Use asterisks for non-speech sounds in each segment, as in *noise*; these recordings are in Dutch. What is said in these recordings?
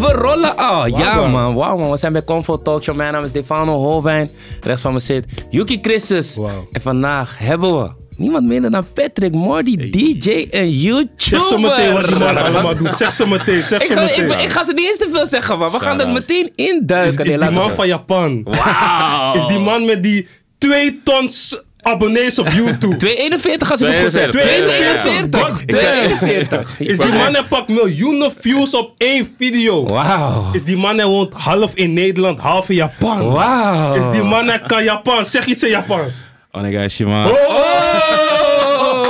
we rollen al. Ah, ja, man. Wauw, man. We zijn bij Comfort Talk Show. Mijn naam is Stefano Holwijn. Rechts van me zit Yuki Christus. En vandaag hebben we niemand minder dan Patrick Mordy, DJ en YouTuber. Zeg zo meteen wat die man allemaal doet. Zeg ze meteen, zeg meteen. Ik, ga ze niet eens te veel zeggen, man. we gaan er meteen induiken. Is, is die man van Japan. Wauw. is die man met die twee tons abonnees op YouTube. 241 als ik het goed zeg. 241. 241. Is die man pak miljoenen views op één video. Wauw. Is die man woont half in Nederland, half in Japan. Wauw. Is die man kan Japan. Zeg iets in Japans. Oh, Oh, oh, oh,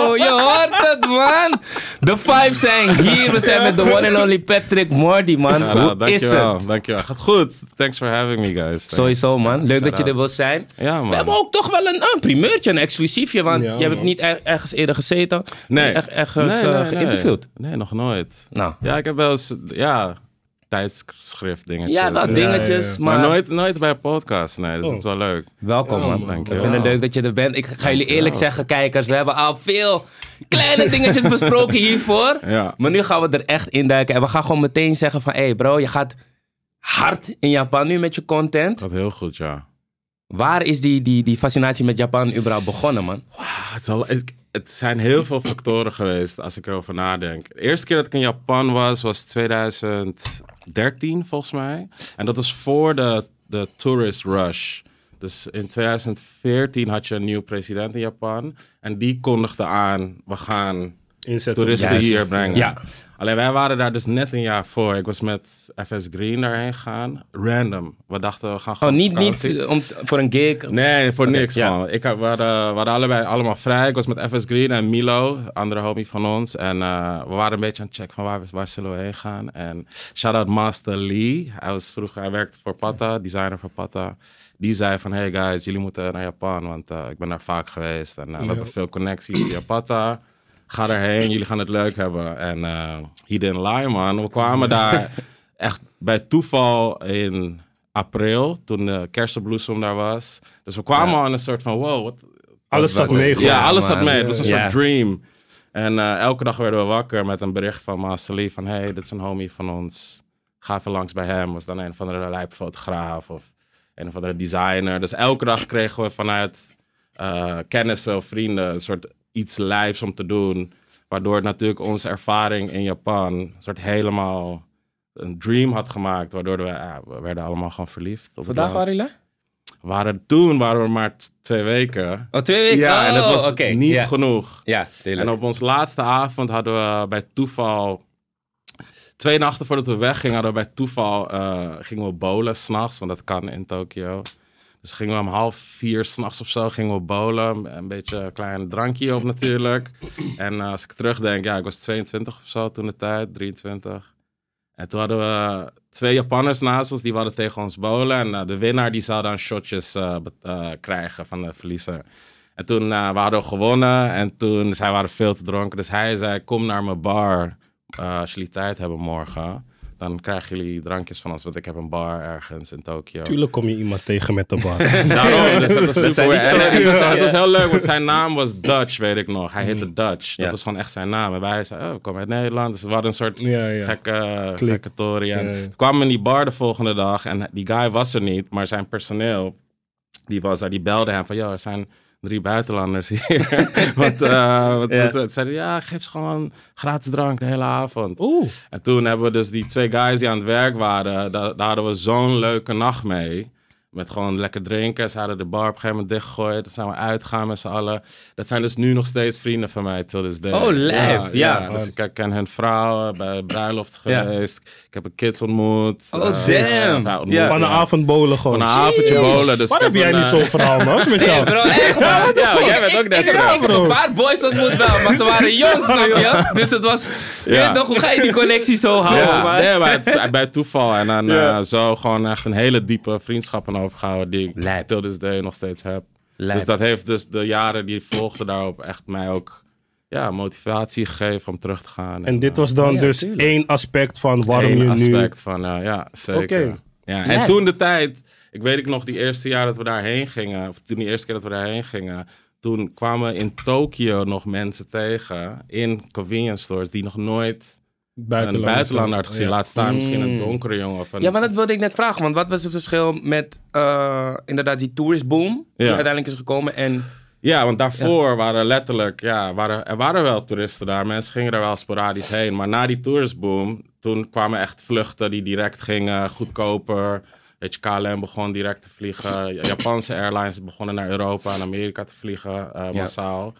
oh, je hoort het man. De Five zijn hier. We zijn met de one and only Patrick Mordy, man. Ja, Hoe nou, is dankjewel, het? Dankjewel. Gaat goed. Thanks for having me, guys. Thanks. Sowieso, man. Leuk dat je er wil zijn. Ja, man. We hebben ook toch wel een, een primeurtje, een exclusiefje. Want je hebt niet ergens eerder gezeten. Nee. Erg, ergens eh, nee, geïnterviewd. Nee, nog nooit. Nou. Ja, ik heb wel eens... Ja, tijdschrift dingetjes. Ja, wel dingetjes, maar... nooit, nooit bij een podcast, nee. Dus dat oh. is wel leuk. Welkom, man. Dank Ik vind het leuk dat je er bent. Ik ga jullie eerlijk zeggen, kijkers, we hebben al veel kleine dingetjes *laughs* besproken hiervoor. Maar nu gaan we er echt induiken. En we gaan gewoon meteen zeggen van, hé hey bro, je gaat hard in Japan nu met je content. Dat heel goed, ja. Waar is die, die, die fascinatie met Japan überhaupt begonnen, man? Wow, het is al, het zijn heel veel factoren geweest als ik erover nadenk. De eerste keer dat ik in Japan was, was 2013 volgens mij. En dat was voor de, de tourist rush. Dus in 2014 had je een nieuwe president in Japan. En die kondigde aan, we gaan toeristen hier brengen. Ja. Alleen wij waren daar dus net een jaar voor. Ik was met FS Green daarheen gegaan. Random. We dachten, we gaan oh, gewoon. Oh, niet, niet om, voor een gig? Nee, voor niks man. Ik, eh, we, hadden, allebei allemaal vrij. Ik was met FS Green en Milo, andere homie van ons. En eh, we waren een beetje aan het checken van waar, waar zullen we heen gaan. En shout-out Master Lee. Hij, was vroeger, hij werkte voor Pata, designer voor Pata. Die zei van, hey guys, jullie moeten naar Japan, want eh, ik ben daar vaak geweest. En we hebben veel connectie via Pata. Ga erheen, jullie gaan het leuk hebben. En uh, eh, he didn't lie, man. We kwamen daar *laughs* echt bij toeval in april, toen de kersenbloesem daar was. Dus we kwamen aan een soort van, wow. Wat, alles zat mee. Ja, alles zat mee. Het was een soort dream. En eh, elke dag werden we wakker met een bericht van Marcelie van... hey, dit is een homie van ons. Ga even langs bij hem. Was dan een van de lijpfotograaf of een van de designer. Dus elke dag kregen we vanuit uh, kennissen of vrienden... een soort iets lijfs om te doen. Waardoor natuurlijk onze ervaring in Japan een soort helemaal een dream had gemaakt. Waardoor we, we werden allemaal gewoon verliefd. Vandaag waren jullie? Waren, toen waren we maar twee weken. Oh, twee weken? Ja, en dat oh, was niet genoeg. Ja, En op ons laatste avond hadden we bij toeval... Twee nachten voordat we weggingen, hadden we bij toeval... Eh, gingen we bowlen s'nachts, want dat kan in Tokio. Dus gingen we om half vier s'nachts of zo gingen we bowlen. Een beetje een klein drankje op natuurlijk. En eh, als ik terugdenk, ja, ik was 22 of zo toen de tijd, 23. En toen hadden we twee Japanners naast ons, die hadden tegen ons bowlen. En eh, de winnaar die zou dan shotjes eh, krijgen van de verliezer. En toen waren we hadden gewonnen en toen, zij waren veel te dronken. Dus hij zei, kom naar mijn bar als jullie tijd hebben morgen dan krijgen jullie drankjes van ons. Want ik heb een bar ergens in Tokio. Tuurlijk kom je iemand tegen met de bar. *laughs* *laughs* Daarom, dus dat was super. het was heel leuk, want zijn naam was Dutch, weet ik nog. Hij heette mm. Dutch. Dat was gewoon echt zijn naam. En wij zeiden, oh, we komen uit Nederland. Dus we hadden een soort gekke, gekke toren. En kwamen in die bar de volgende dag. En die guy was er niet, maar zijn personeel, die was daar, die belde hem van, ja, er zijn drie buitenlanders hier. *laughs* Eh, wat, wat, zeiden, ja, geef ze gewoon gratis drank de hele avond. En toen hebben we dus die twee guys die aan het werk waren, daar hadden we zo'n leuke nacht mee. Met gewoon lekker drinken. Ze hadden de bar op een gegeven moment dichtgegooid. Dan zijn we uitgaan met z'n allen. Dat zijn dus nu nog steeds vrienden van mij tot this day. Oh, lijp. Ja, Dus ik ken hun vrouwen bij bruiloft geweest. Ik heb een kids ontmoet. Oh, uh, ontmoet, van de avondbollen gewoon. Van een avondje bolen. Dus Wat heb jij niet eh, zo verhaal, man? Met *laughs* jou? echt, Ja, jij bent ook net ik, ik, heb een paar boys ontmoet wel, maar ze waren *laughs* jong, snap je? Dus het was... Ja. Nog, hoe ga je die connectie zo houden, man? Nee, maar het is bij toeval. En dan eh, zo gewoon echt een hele diepe vriendschap overgehouden die ik tot this day nog steeds heb. Dus dat heeft dus de jaren die volgden daarop echt mij ook ja, motivatie gegeven om terug te gaan. En, dit was eh, dan dus één aspect van waarom Eén je aspect aspect van, eh, ja, zeker. Ja, en toen de tijd, ik weet ik nog, die eerste jaar dat we daarheen gingen, of toen die eerste keer dat we daarheen gingen, toen kwamen in Tokio nog mensen tegen, in convenience stores, die nog nooit buitenlander, een buitenlander had gezien. Ja. Laat staan misschien een mm. donkere jongen. Of Ja, maar dat wilde ik net vragen. Want wat was het verschil met uh, inderdaad die toeristboom die uiteindelijk is gekomen en... Ja, want daarvoor waren letterlijk, ja, waren, er waren wel toeristen daar. Mensen gingen er wel sporadisch heen. Maar na die toeristboom, toen kwamen echt vluchten die direct gingen, goedkoper. Weet je, KLM begon direct te vliegen. Japanse airlines begonnen naar Europa en Amerika te vliegen, eh, massaal.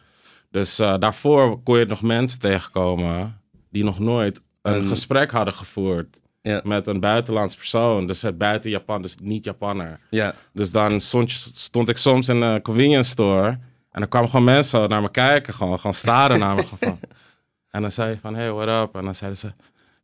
Dus eh, daarvoor kon je nog mensen tegenkomen die nog nooit een gesprek hadden gevoerd. met een buitenlands persoon. Dus buiten Japan, dus niet Japanner. Ja. Dus dan stond, ik soms in een convenience store. En dan kwamen gewoon mensen naar me kijken, gewoon, gewoon staren naar me. *laughs* En dan zei je van, hey, what up? En dan zeiden ze,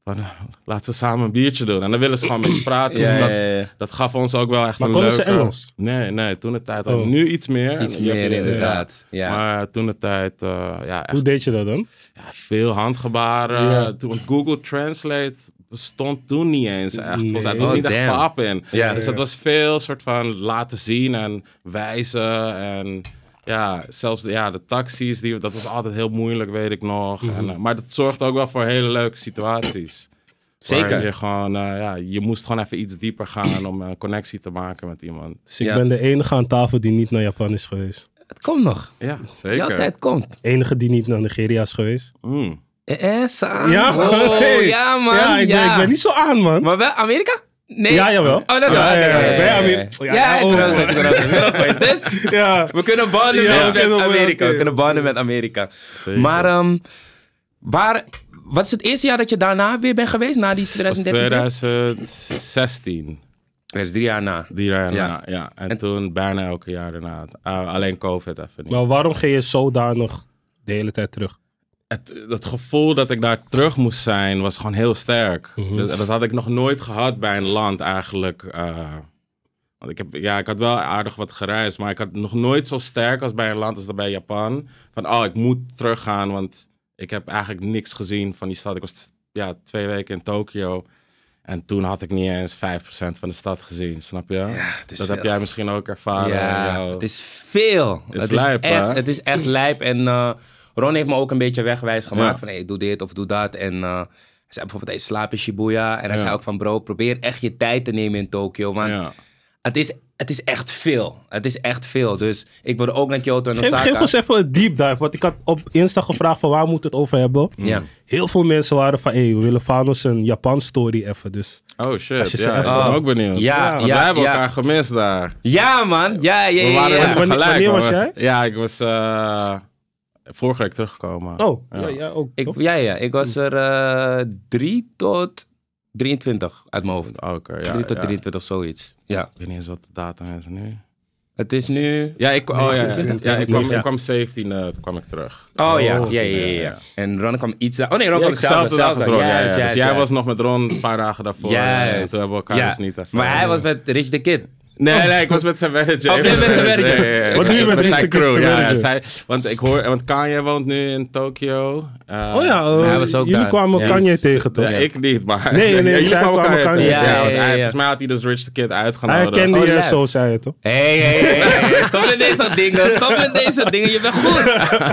van laten we samen een biertje doen. En dan willen ze gewoon met je praten. Dus dat, dat gaf ons ook wel echt maar een leuke... Maar Engels? Nee, nee, toen de tijd. Oh. Nu iets meer. Iets meer inderdaad, Maar toen de tijd, eh, ja. Echt, Hoe deed je dat dan? veel handgebaren. Toen, Google Translate stond toen niet eens echt. Nee. Het was niet echt oh, pap in. dus dat was veel soort van laten zien en wijzen en ja, zelfs de, ja, de taxis, die, dat was altijd heel moeilijk, weet ik nog. en, mhm. eh, maar dat zorgt ook wel voor hele leuke situaties. Zeker. Je, gewoon, eh, ja, je moest gewoon even iets dieper gaan om een eh, connectie te maken met iemand. Dus ik ben de enige aan tafel die niet naar Japan is geweest. Het komt nog. Ja, zeker. Jouw tijd komt. Enige die niet naar Nigeria is geweest. Mm. Eh, Ja, oh, *laughs* ja, man. Ja ik, Ben, ik ben niet zo aan, man. Maar wel Amerika? Nee. Ja, jawel. Oh, dat ja, ja, Ja, ja. Oh. *laughs* Dus we kunnen banden met, Amerika. We kunnen banden met Amerika. Maar ehm, waar, wat is het eerste jaar dat je daarna weer bent geweest? Na die 2013? 2016. Dat is drie jaar na. Drie jaar na, ja. En, toen bijna elke jaar daarna. Ah, alleen COVID even niet. Maar waarom ging je zodanig de hele tijd terug? het, gevoel dat ik daar terug moest zijn was gewoon heel sterk. Mhm. dat, had ik nog nooit gehad bij een land eigenlijk. Eh, want ik, heb, ja, ik had wel aardig wat gereisd, maar ik had nog nooit zo sterk als bij een land als dat bij Japan. Van oh, ik moet teruggaan, want ik heb eigenlijk niks gezien van die stad. Ik was ja, twee weken in Tokio. En toen had ik niet eens 5% van de stad gezien, snap je? dat heb jij misschien ook ervaren. Ja, het is veel. Het is, lijp, echt, het is echt lijp. En eh, Ron heeft me ook een beetje wegwijs gemaakt van hey, doe dit of doe dat. En ze eh, hij bijvoorbeeld hey, slaap in Shibuya. En hij zei ook van bro, probeer echt je tijd te nemen in Tokio. Want het is het is echt veel. Het is echt veel. Dus ik word ook naar Kyoto en Osaka. Geef, geef ons even een deep dive. Want ik had op Insta gevraagd van waar moet het over hebben. Heel veel mensen waren van, hey, we willen Vanos een Japan story even. Dus oh shit, ja, ik ben ook benieuwd. Ja, ja, ja wij hebben elkaar gemist daar. Ja man, ja, ja, ja. We waren ja, ja. was jij? Ja, ik was... Uh... Vorige week teruggekomen. Oh, ja, ja, ook. Ik, ja, ja, ik was er 3 eh, tot 23 uit mijn hoofd. Oké, ja, 3 tot 23, zoiets. Ja. Ik weet niet eens wat de datum is nu. Het is nu. Ja, ik, oh, ja, ja, ik, kwam, ik kwam 17 eh, kwam ik terug. Oh, oh ja, ja, ja, ja, En Ron kwam iets. Oh nee, Ron kwam dezelfde dag als Ron. Ja, dus jij was nog met Ron een paar dagen daarvoor. Ja, eh, toen hebben we elkaar dus niet. Maar hij was met Rich the Kid. Nee, oh. nee, ik was met zijn manager. Oh, met zijn manager. Nee, ja. Wat doe je met, met zijn crew? Ja, ja, want, ik hoor, want Kanye woont nu in Tokio. Uh, oh ja, eh, eh, hij was ook jullie daar. kwamen yes. Kanye tegen toch? ik niet, maar... Nee, nee, *laughs* jullie kwamen Kanye, Kanye Ja, ja, ja, Volgens mij had hij dus Rich the Kid uitgenodigd. Hij kende oh, je, zo zei je toch? Hé, hé, hé, stop met deze dingen, stop met deze dingen. Je bent goed,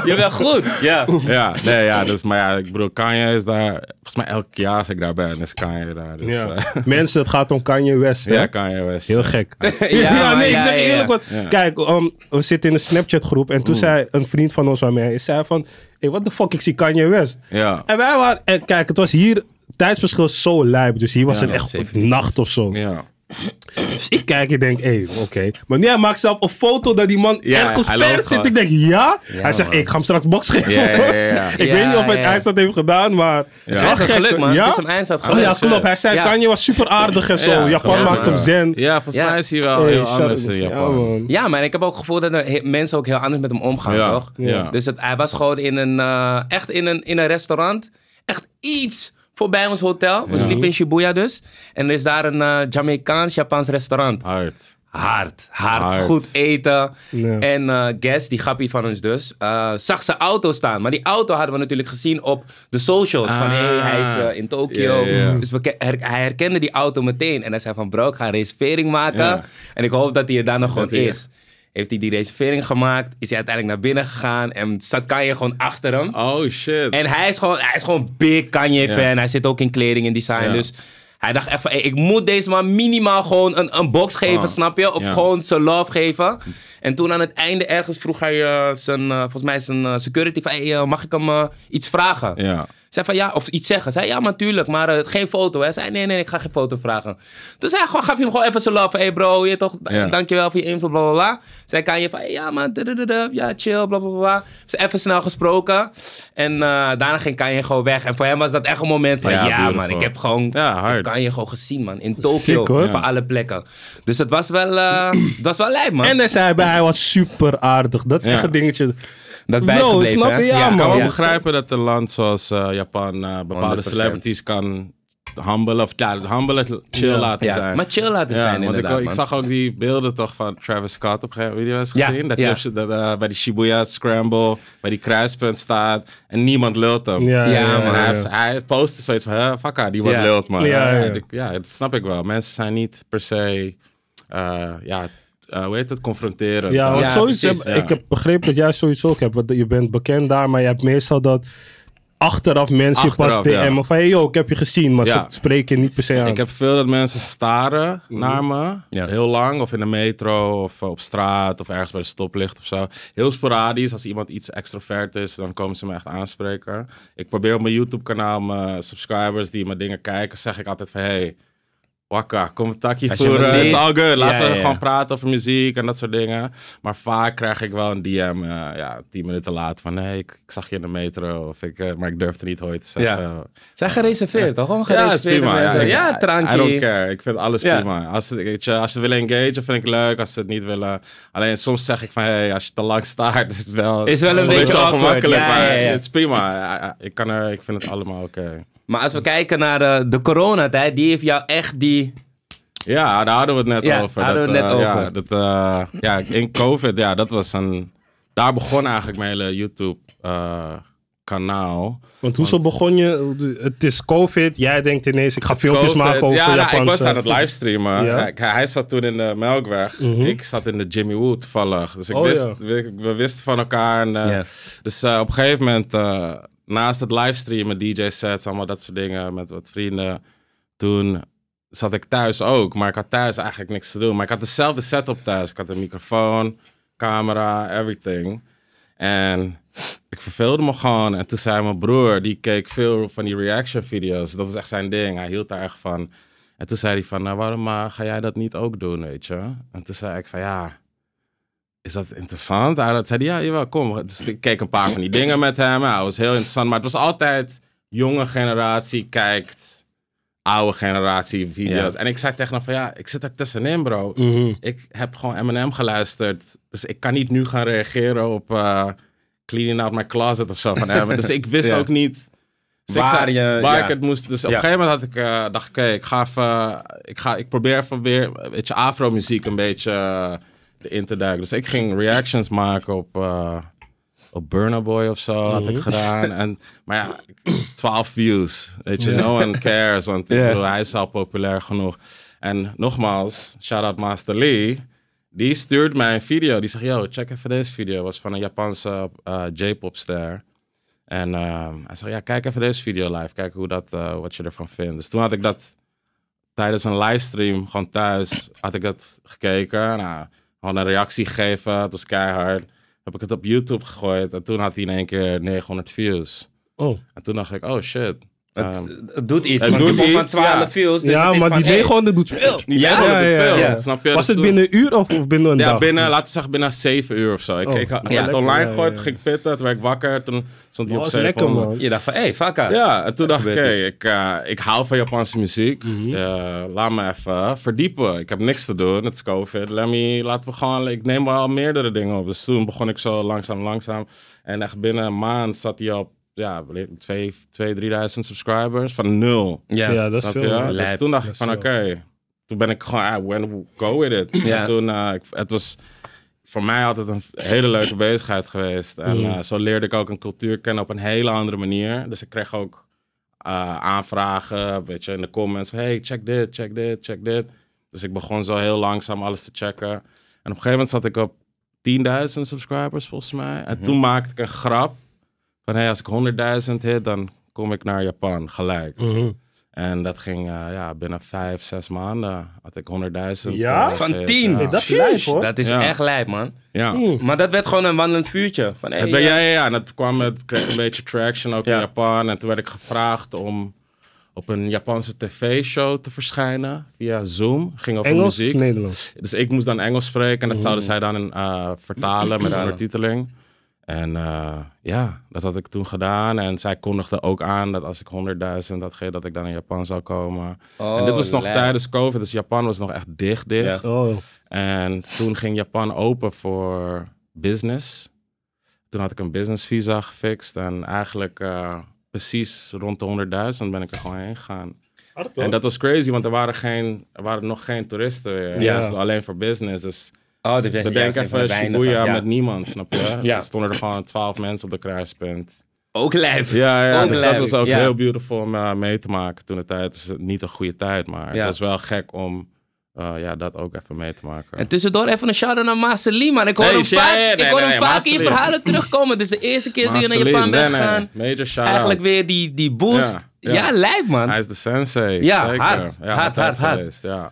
je bent goed. Ja, ja, nee, ja, dus, maar ja, ik bedoel, Kanye is daar... Volgens mij elk jaar als ik daar ben, is Kanye daar. Dus, eh. Mensen, het gaat om Kanye West, Ja, Kanye West. Heel gek. *laughs* ja, nee, ik zeg eerlijk. wat. Kijk, um, we zitten in een Snapchat groep. En toen zei een vriend van ons waarmee mij. zei van, hey, what the fuck, ik zie Kanye West. Ja. En wij waren, en kijk, het was hier tijdsverschil zo lijp. Dus hier was het echt nacht of zo. Ja. Dus ik kijk, en denk, hé, hey, oké. Maar nu hij maakt zelf een foto dat die man ja, ergens ver zit. Ik denk, ja? hij zegt, ik ga hem straks box geven. Ja, *laughs* ik weet niet of hij het heeft gedaan, maar... Het is echt geluk, man. Het is geluk. Oh, ja, klopt. Hij zei, Kanye was super aardig en zo. Japan maakt hem zen. Ja, volgens mij is hij wel heel anders in Japan. Ja, maar ik heb ook het gevoel dat mensen ook heel anders met hem omgaan, toch? Dus het, hij was gewoon in een... Eh, echt in een, in een restaurant. Echt iets bij ons hotel. We sliepen in Shibuya dus. En er is daar een uh, eh, Jamaicaans-Japans restaurant. Hard. Hard, hard, goed eten. En eh, guest die grappie van ons dus, eh, zag zijn auto staan. Maar die auto hadden we natuurlijk gezien op de socials. Van hé, hey, ah. hij is in Tokio. Dus we hij herkende die auto meteen. En hij zei van bro, ik ga een reservering maken. En ik hoop dat hij er dan nog goed gewoon is. Heeft hij die reservering gemaakt? Is hij uiteindelijk naar binnen gegaan? En zat je gewoon achter hem? Oh shit. En hij is gewoon, hij is gewoon big Kanye-fan. Hij zit ook in kleding en design. Dus hij dacht echt van, hey, ik moet deze man minimaal gewoon een, een box geven, oh, snap je? Of gewoon zijn love geven. En toen aan het einde ergens vroeg hij eh, zijn, eh, volgens mij zijn eh, security van, mag ik hem iets vragen? Ja. Zei van ja, of iets zeggen. Zei ja, maar tuurlijk, maar eh, geen foto. Hij zei nee, nee, ik ga geen foto vragen. Dus hij gaf hem gewoon even zo love. Hé hey bro, je toch, ja. dankjewel voor je info, bla bla bla. Zei kan je van ja, man, ja, chill, bla bla bla. Dus even snel gesproken. En eh, daarna ging Kanye gewoon weg. En voor hem was dat echt een moment van ja, man, ik heb gewoon ja, gewoon gezien, man. In Tokio, van alle plekken. Dus het was wel, uh, *clears throat* was wel lijp, man. En hij zei bij, hij was super aardig. Dat is echt een dingetje dat bij is Ja, kan wel begrijpen dat een land zoals eh, Japan eh, bepaalde celebrities kan humble of ja, humble chill laten Ja, zijn. Maar chill laten zijn inderdaad ik, ik zag ook die beelden toch van Travis Scott op een gegeven gezien? Dat hij dat, eh, bij die Shibuya Scramble, bij die kruispunt staat en niemand lult hem. Ja, man. Hij, hij postte zoiets van, die wordt Ja. lult man. Ja, ja. dat snap ik wel. Mensen zijn niet per se, ja, eh, hoe heet het, confronteren. Ja, want sowieso, ik heb begrepen dat jij sowieso ook hebt. Want je bent bekend daar, maar je hebt meestal dat achteraf mensen achteraf, pas DM'en ja. van hey joh, ik heb je gezien, maar ja. ze spreken niet per se aan. Ik heb veel dat mensen staren mhm. naar me, ja. heel lang, of in de metro, of eh, op straat, of ergens bij de stoplicht of zo. Heel sporadisch, als iemand iets extrovert is, dan komen ze me echt aanspreken. Ik probeer op mijn YouTube-kanaal mijn subscribers die mijn dingen kijken, zeg ik altijd van hey, Wakker, kom takkie voor. Eh, is it's all good. Laten we gewoon praten over muziek en dat soort dingen. Maar vaak krijg ik wel een DM, eh, ja, tien minuten later van... hé, ik, zag je in de metro, of ik, uh, maar ik durfde niet ooit te zeggen. Zijn gereserveerd, toch? Gewoon gereserveerd ja, prima. Ja, ja I don't care. Ik vind alles prima. Als ze, als willen engageren, vind ik leuk. Als ze het niet willen... Alleen soms zeg ik van, hey, als je te lang staart, is het wel... Is wel een, beetje ongemakkelijk, maar het is prima. Ik, kan er, ik vind het allemaal oké. Maar als we kijken naar de eh, de coronatijd, die heeft jou echt die... Ja, daar hadden we het net ja, over. Hadden dat, we het net eh, over. Ja, dat, eh, ja, in COVID, ja, dat was een... Daar begon eigenlijk mijn hele YouTube kanaal. Want hoezo begon je? Het is COVID, jij denkt ineens, ik ga filmpjes maken over ja, nou, Japanse... Ja, ik was aan het livestreamen. Hij, zat toen in de Melkweg. Mhm. Ik zat in de Jimmy Wood toevallig. Dus ik oh, wist, ja. we, wisten van elkaar. En, Dus op een gegeven moment naast het livestreamen, DJ-sets, allemaal dat soort dingen met wat vrienden. Toen zat ik thuis ook, maar ik had thuis eigenlijk niks te doen. Maar ik had dezelfde setup thuis. Ik had een microfoon, camera, everything. En ik verveelde me gewoon. En toen zei mijn broer, die keek veel van die reaction video's. Dat was echt zijn ding. Hij hield daar echt van. En toen zei hij van, nou waarom eh, ga jij dat niet ook doen, weet je? En toen zei ik van, ja, is dat interessant? Hij zei, ja, jawel, kom. Dus ik keek een paar van die dingen met hem. Ja, het was heel interessant. Maar het was altijd jonge generatie kijkt oude generatie video's. En ik zei tegen hem van, ja, ik zit er tussenin, bro. Mhm. Ik heb gewoon Eminem geluisterd. Dus ik kan niet nu gaan reageren op eh, Cleaning Out My Closet of zo van hem. *laughs* dus ik wist ook niet... Dus waar, ik je, waar ik het moest. Dus op een gegeven moment had ik, eh, dacht ik, okay, ik ga even, ik, ga, ik probeer even weer, een beetje afro-muziek een beetje... Eh, de in Dus ik ging reactions maken op, uh, op Burner Boy of zo, had ik mhm. gedaan. *laughs* En, maar ja, 12 views. Weet je, no one cares, want hij is al populair genoeg. En nogmaals, shout-out Master Lee. Die stuurt mij een video. Die zegt, yo, check even deze video. was van een Japanse uh, eh, j popster En ehm, hij zei, ja, kijk even deze video live. Kijk hoe dat, eh, wat je ervan vindt. Dus toen had ik dat tijdens een livestream, gewoon thuis, had ik dat gekeken. Nou, had een reactie gegeven, het was keihard. Heb ik het op YouTube gegooid en toen had hij in één keer 900 views. Oh. En toen dacht ik, oh shit. Ehm, het, doet iets. Het doet van 12 views. Dus ja, maar die hey, doet veel. Die ja, doet veel, snap je? Was dus het binnen een uur of, of binnen een dag? Ja, binnen, laten we zeggen, binnen 7 uur of zo. Ik, oh, had het online gegooid, ging pitten, toen werd ik wakker, toen stond hij op oh, Je dacht van, hé, hey, Ja, en toen dacht ik, ik, haal eh, hou van Japanse muziek. Mhm. Eh, laat me even eh, verdiepen. Ik heb niks te doen, het is COVID. me, laten we gewoon, ik neem wel meerdere dingen op. Dus toen begon ik zo langzaam, langzaam. En echt binnen een maand zat hij op ja, twee, twee, 3000 subscribers van nul. Ja, ja dat is veel. Ja? Dus toen dacht ik van oké, toen ben ik gewoon, I ah, go with it. En toen, eh, het was voor mij altijd een hele leuke bezigheid geweest. En mm. eh, zo leerde ik ook een cultuur kennen op een hele andere manier. Dus ik kreeg ook eh, aanvragen, weet je, in de comments. Hey, check dit, check dit, check dit. Dus ik begon zo heel langzaam alles te checken. En op een gegeven moment zat ik op 10.000 subscribers volgens mij. En mhm. toen maakte ik een grap van hey, als ik 100.000 hit, dan kom ik naar Japan gelijk. Mhm. En dat ging eh, ja, binnen vijf, zes maanden had ik 100.000. Eh, van tien? dat is lijp, hoor. Dat is echt lijp, man. Ja. Hmm. Maar dat werd gewoon een wandelend vuurtje. Van, hey, eh, ja, ja, ja, En dat kwam, het kreeg een beetje traction ook in Japan. En toen werd ik gevraagd om op een Japanse tv-show te verschijnen via Zoom. Ging over Engels, muziek. Nederlands? Dus ik moest dan Engels spreken. En dat zouden hmm. zij dan vertalen met een ondertiteling. En eh, ja, dat had ik toen gedaan. En zij kondigde ook aan dat als ik 100.000 had gegeven, dat ik dan in Japan zou komen. en dit oh, was nog tijdens COVID, dus Japan was nog echt dicht, dicht. Ja. Oh, en toen ging Japan open voor business. Toen had ik een business visa gefixt. En eigenlijk eh, precies rond de 100.000 ben ik er gewoon heen gegaan. en dat was crazy, want er waren, geen, waren nog geen toeristen. Weer. Dus alleen voor business. Dus Oh, de versie. Bedenk even Shibuya met niemand, snap je? *laughs* ja. Er stonden er gewoon twaalf mensen op de kruispunt. Ook live. Ja, ja dus dat was ook heel beautiful om eh, mee te maken toen de tijd. is niet een goede tijd, maar het is wel gek om eh, ja, dat ook even mee te maken. En tussendoor even een shout-out naar Masterlima. Ik hoor hem vaak, ik hoor hem vaak in je verhalen terugkomen. Dus de eerste keer die dat je naar Japan bent gegaan. Major shout Eigenlijk weer die, die boost. Ja, ja. live man. Hij is de sensei. Ja, zeker. hard, hard, hard, hard. hard. Ja.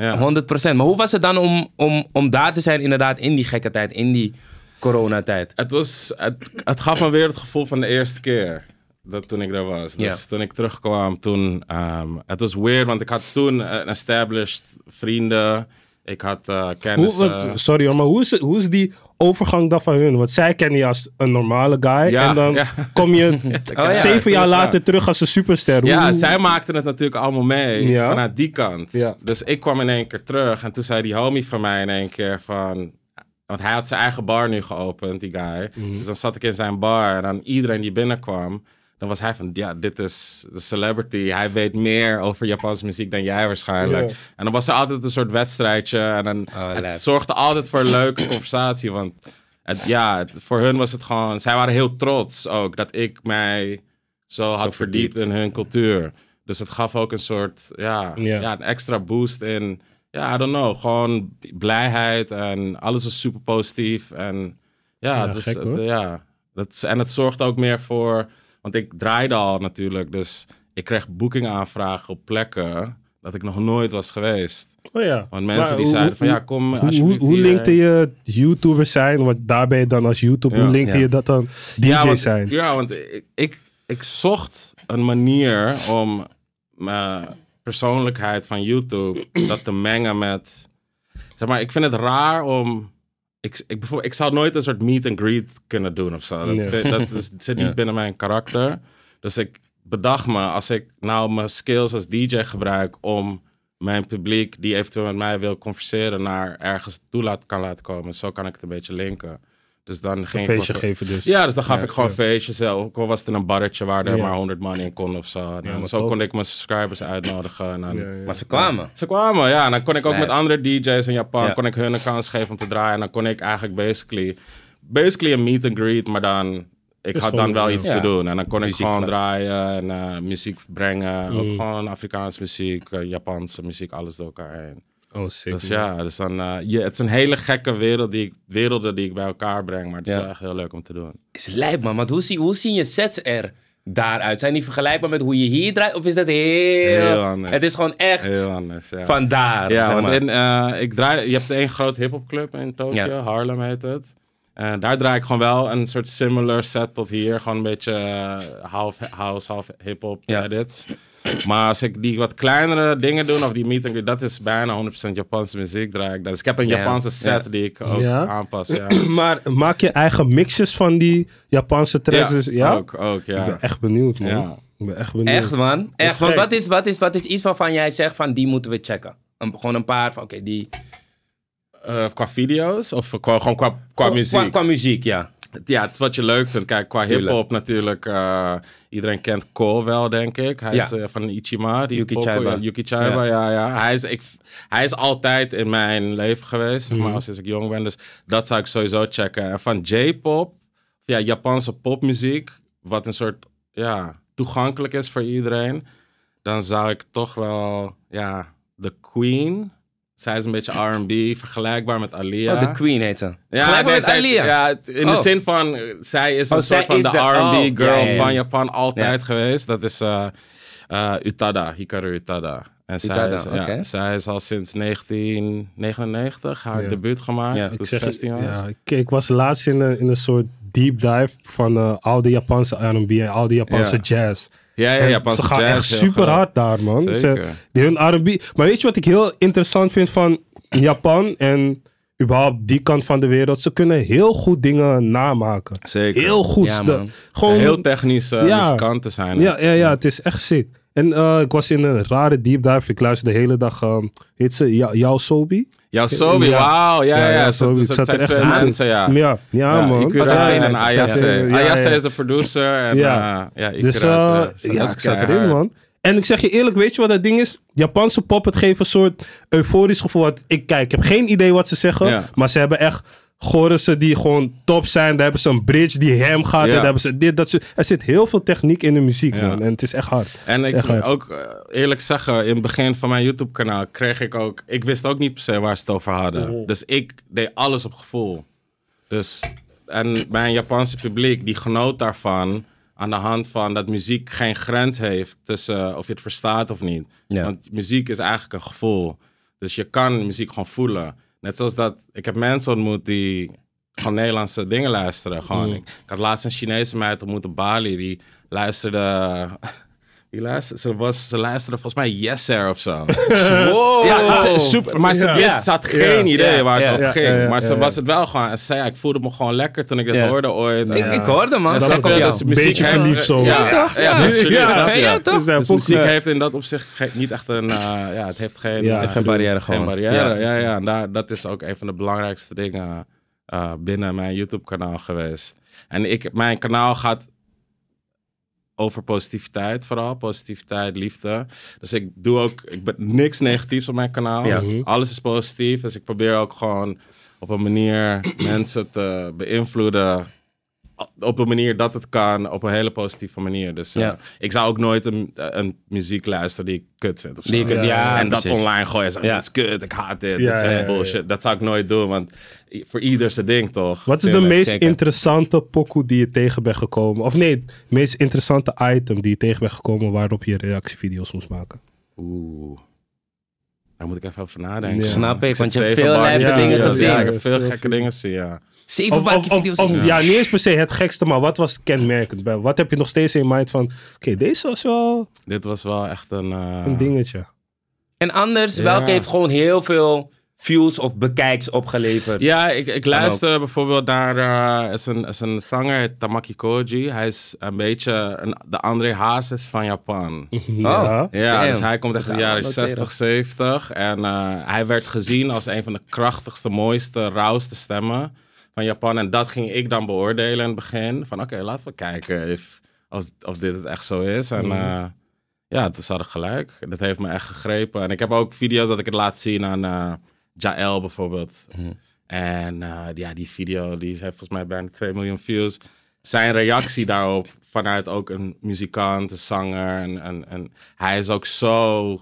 Ja. 100%. Maar hoe was het dan om, om, om daar te zijn inderdaad in die gekke tijd, in die coronatijd? Het, was, het, het gaf me weer het gevoel van de eerste keer dat toen ik daar was. Dus toen ik terugkwam, toen... Ehm, het was weird, want ik had toen established vrienden. Ik had eh, kennis... Hoe, eh, sorry maar hoe is, hoe is die overgang dan van hun? Want zij kennen je als een normale guy. en dan kom je *laughs* oh, zeven jaar later terug als een superster. Ja, zij maakten het natuurlijk allemaal mee. Vanuit die kant. Dus ik kwam in één keer terug. En toen zei die homie van mij in één keer van... Want hij had zijn eigen bar nu geopend, die guy. Mhm. Dus dan zat ik in zijn bar en dan iedereen die binnenkwam, dan was hij van, ja, dit is de celebrity. Hij weet meer over Japanse muziek dan jij waarschijnlijk. En dan was er altijd een soort wedstrijdje. En dan, oh, het zorgde altijd voor een leuke conversatie. Want ja, voor hun was het gewoon... Zij waren heel trots ook dat ik mij zo had verdiept. in hun cultuur. Dus het gaf ook een soort, ja, ja een extra boost in... Ja, I don't know. Gewoon blijheid en alles was super positief. En ja, dus, ja dat, en het zorgt ook meer voor want ik draaide al natuurlijk, dus ik kreeg boekingaanvragen op plekken dat ik nog nooit was geweest. Oh ja. Want mensen die zeiden van ja, kom alsjeblieft. Hoe, hoe linkte je YouTuber zijn, Wat daar ben je dan als YouTuber, hoe linkte je dat dan DJ ja, want, zijn? Ja, want ik, ik, ik zocht een manier om mijn persoonlijkheid van YouTube dat te mengen met... Zeg maar, ik vind het raar om ik, ik, ik zou nooit een soort meet and greet kunnen doen of zo. Dat, dat is, zit niet binnen mijn karakter. Dus ik bedacht me, als ik nou mijn skills als DJ gebruik om mijn publiek die eventueel met mij wil converseren naar ergens toe laat, kan laten komen. Zo kan ik het een beetje linken. Dus dan geven dus. Ja, dus dan gaf ik gewoon feestjes. Eh, ook al was het een barretje waar er maar 100 man in kon of zo. En zo kon ik mijn subscribers uitnodigen. En dan, maar ze kwamen. Ze kwamen, ja. En dan kon ik ook met andere DJ's in Japan, kon ik hun een kans geven om te draaien. En dan kon ik eigenlijk basically, basically een meet and greet, maar dan ik had dan wel iets te doen. En dan kon ik gewoon draaien en eh, muziek brengen. Ook mm. gewoon Afrikaanse muziek, eh, Japanse muziek, alles door elkaar heen. Oh, sick. Dus ja, dus dan, eh, je, het is een hele gekke wereld die ik, werelden die ik bij elkaar breng. Maar het is wel echt heel leuk om te doen. Is lijp, man. Maar hoe, zie, hoe zien je sets er daaruit? Zijn die vergelijkbaar met hoe je hier draait? Of is dat heel... heel anders. Het is gewoon echt heel anders, ja. vandaar, ja, zeg in, eh, ik draai, je hebt één groot club in Tokio. Harlem heet het. En eh, daar draai ik gewoon wel een soort similar set tot hier. Gewoon een beetje half house, half hip-hop edits. Maar als ik die wat kleinere dingen doe, of die meeting, dat is bijna 100% Japanse muziek draai ik. Dus ik heb een Japanse set die ik ook aanpas. *clears throat* maar maak je eigen mixes van die Japanse tracks? Ja, dus, ja? ook, ook, ja. Ik ben echt benieuwd, man. Ik ben echt benieuwd. Echt, man. Echt, wat is, wat, is, wat is iets waarvan jij zegt van die moeten we checken? gewoon een paar van, oké, die... Eh, qua video's of qua, gewoon qua, qua, qua muziek? Qua, qua muziek, ja. Ja, het is wat je leuk vindt. Kijk, qua hip-hop natuurlijk. Eh, iedereen kent Cole wel, denk ik. Hij is eh, van Ichima. Die Yuki Chaiba. Yuki ja, ja. Hij, is, ik, hij is altijd in mijn leven geweest. Mm -hmm. sinds ik jong ben. Dus dat zou ik sowieso checken. En van J-pop, ja, Japanse popmuziek. Wat een soort, ja, toegankelijk is voor iedereen. Dan zou ik toch wel, ja, The Queen zij is een beetje R&B, vergelijkbaar met Alia. de oh, Queen heet ze. Ja, Alia. Ja, in de oh. zin van, zij is een oh, soort van de, R&B girl van Japan altijd geweest. Dat is eh, eh, Utada, Hikaru Utada. En Utada, zij, is, ja, zij is al sinds 1999 haar debuut gemaakt. Ja, ik, 16 ja, ik, was laatst in een, soort deep dive van uh, al die Japanse R&B en al die Japanse jazz. Ja, ja, ja. ze gaan echt super hard daar, man. Ze, hun R&B. Maar weet je wat ik heel interessant vind van Japan en überhaupt die kant van de wereld? Ze kunnen heel goed dingen namaken. Zeker. Heel goed. Ja, de, gewoon, heel technische eh, ja. muzikanten zijn. Ja, ja, ja, het is echt ziek. En eh, ik was in een rare deep dive. Ik luisterde de hele dag. Ehm, heet ze Jouw Sobi? Jouw Sobi, ja. wauw. Ja, ja, ja. ja zat mensen, ja. Ja, ja, man. alleen Ayase. Ayase is de producer. En, ja. Uh, eh, ja, dus, uh, ja, ik dus, eh, dus zat erin, man. En ik zeg je eerlijk, weet je wat dat ding is? Japanse pop, het geeft een soort euforisch gevoel. Ik, kijk, ik heb geen idee wat ze zeggen, maar ze hebben echt ze die gewoon top zijn. Daar hebben ze een bridge die hem gaat. En daar hebben ze dit, dat ze. Er zit heel veel techniek in de muziek, man. En het is echt hard. En ik moet ook eh, eerlijk zeggen, in het begin van mijn YouTube-kanaal kreeg ik ook. Ik wist ook niet per se waar ze het over hadden. Oh. Dus ik deed alles op gevoel. Dus. En mijn Japanse publiek, die genoot daarvan aan de hand van dat muziek geen grens heeft tussen eh, of je het verstaat of niet. Want muziek is eigenlijk een gevoel. Dus je kan muziek gewoon voelen. Net zoals dat, ik heb mensen ontmoet die gewoon Nederlandse dingen luisteren. Gewoon. Ik, mm. ik, had laatst een Chinese meid ontmoet op Bali, die luisterde luisteren, ze, was, ze luisteren volgens mij Yes Sir of zo. *laughs* wow. ze, super, maar ze had geen idee waar het over ging. maar ze was het wel gewoon. En zei, ik voelde me gewoon lekker toen ik dat hoorde ooit. Ik, ik hoorde, man. Dus dat is dus muziek verliefd zo. Ja, toch? Ja, dus toch? Dus muziek heeft in dat opzicht niet echt een... Eh, ja, het heeft geen... Geen barrière gewoon. Geen barrière, ja, ja. daar, dat is ook een van de belangrijkste dingen eh, binnen mijn YouTube-kanaal geweest. En ik, mijn kanaal gaat over positiviteit vooral. Positiviteit, liefde. Dus ik doe ook, ik ben niks negatiefs op mijn kanaal. Mhm. Alles is positief. Dus ik probeer ook gewoon op een manier *clears throat* mensen te beïnvloeden op een manier dat het kan, op een hele positieve manier. Dus eh, ja. ik zou ook nooit een, een, muziek luisteren die ik kut vind. Of ik, ja, en dat online gooien. Zeggen, het ah, is kut, ik haat dit, is bullshit. Dat zou ik nooit doen, want voor ieder zijn ding toch. Wat is de meest interessante pokoe die je tegen bent gekomen? Of nee, het meest interessante item die je tegen bent gekomen waarop je reactievideo's moest maken? Oeh. Daar moet ik even over nadenken. Snap ik, want je hebt veel lijpe dingen gezien. veel gekke dingen zie ja. Zeven paar videos in. Ja, niet eens per se het gekste, maar wat was kenmerkend? Bij, wat heb je nog steeds in mind van, oké, deze was wel... Dit was wel echt een... Eh, een dingetje. En anders, welke heeft gewoon heel veel views of bekijks opgeleverd? Ja, ik, ik luister bijvoorbeeld naar uh, is een, is een zanger, Tamaki Koji. Hij is een beetje de André Hazes van Japan. *laughs* ja, oh, ja dus hij komt echt in de jaren 60, 70. En eh, hij werd gezien als een van de krachtigste, mooiste, rauwste stemmen van Japan. En dat ging ik dan beoordelen in het begin. Van oké, laten we kijken of, of dit het echt zo is. En mhm. eh, ja, het zat ik gelijk. Dat heeft me echt gegrepen. En ik heb ook video's dat ik het laat zien aan uh, eh, Jael bijvoorbeeld. Mhm. En eh, ja, die video die heeft volgens mij bijna 2 miljoen views. Zijn reactie daarop vanuit ook een muzikant, een zanger. En, en, en hij is ook zo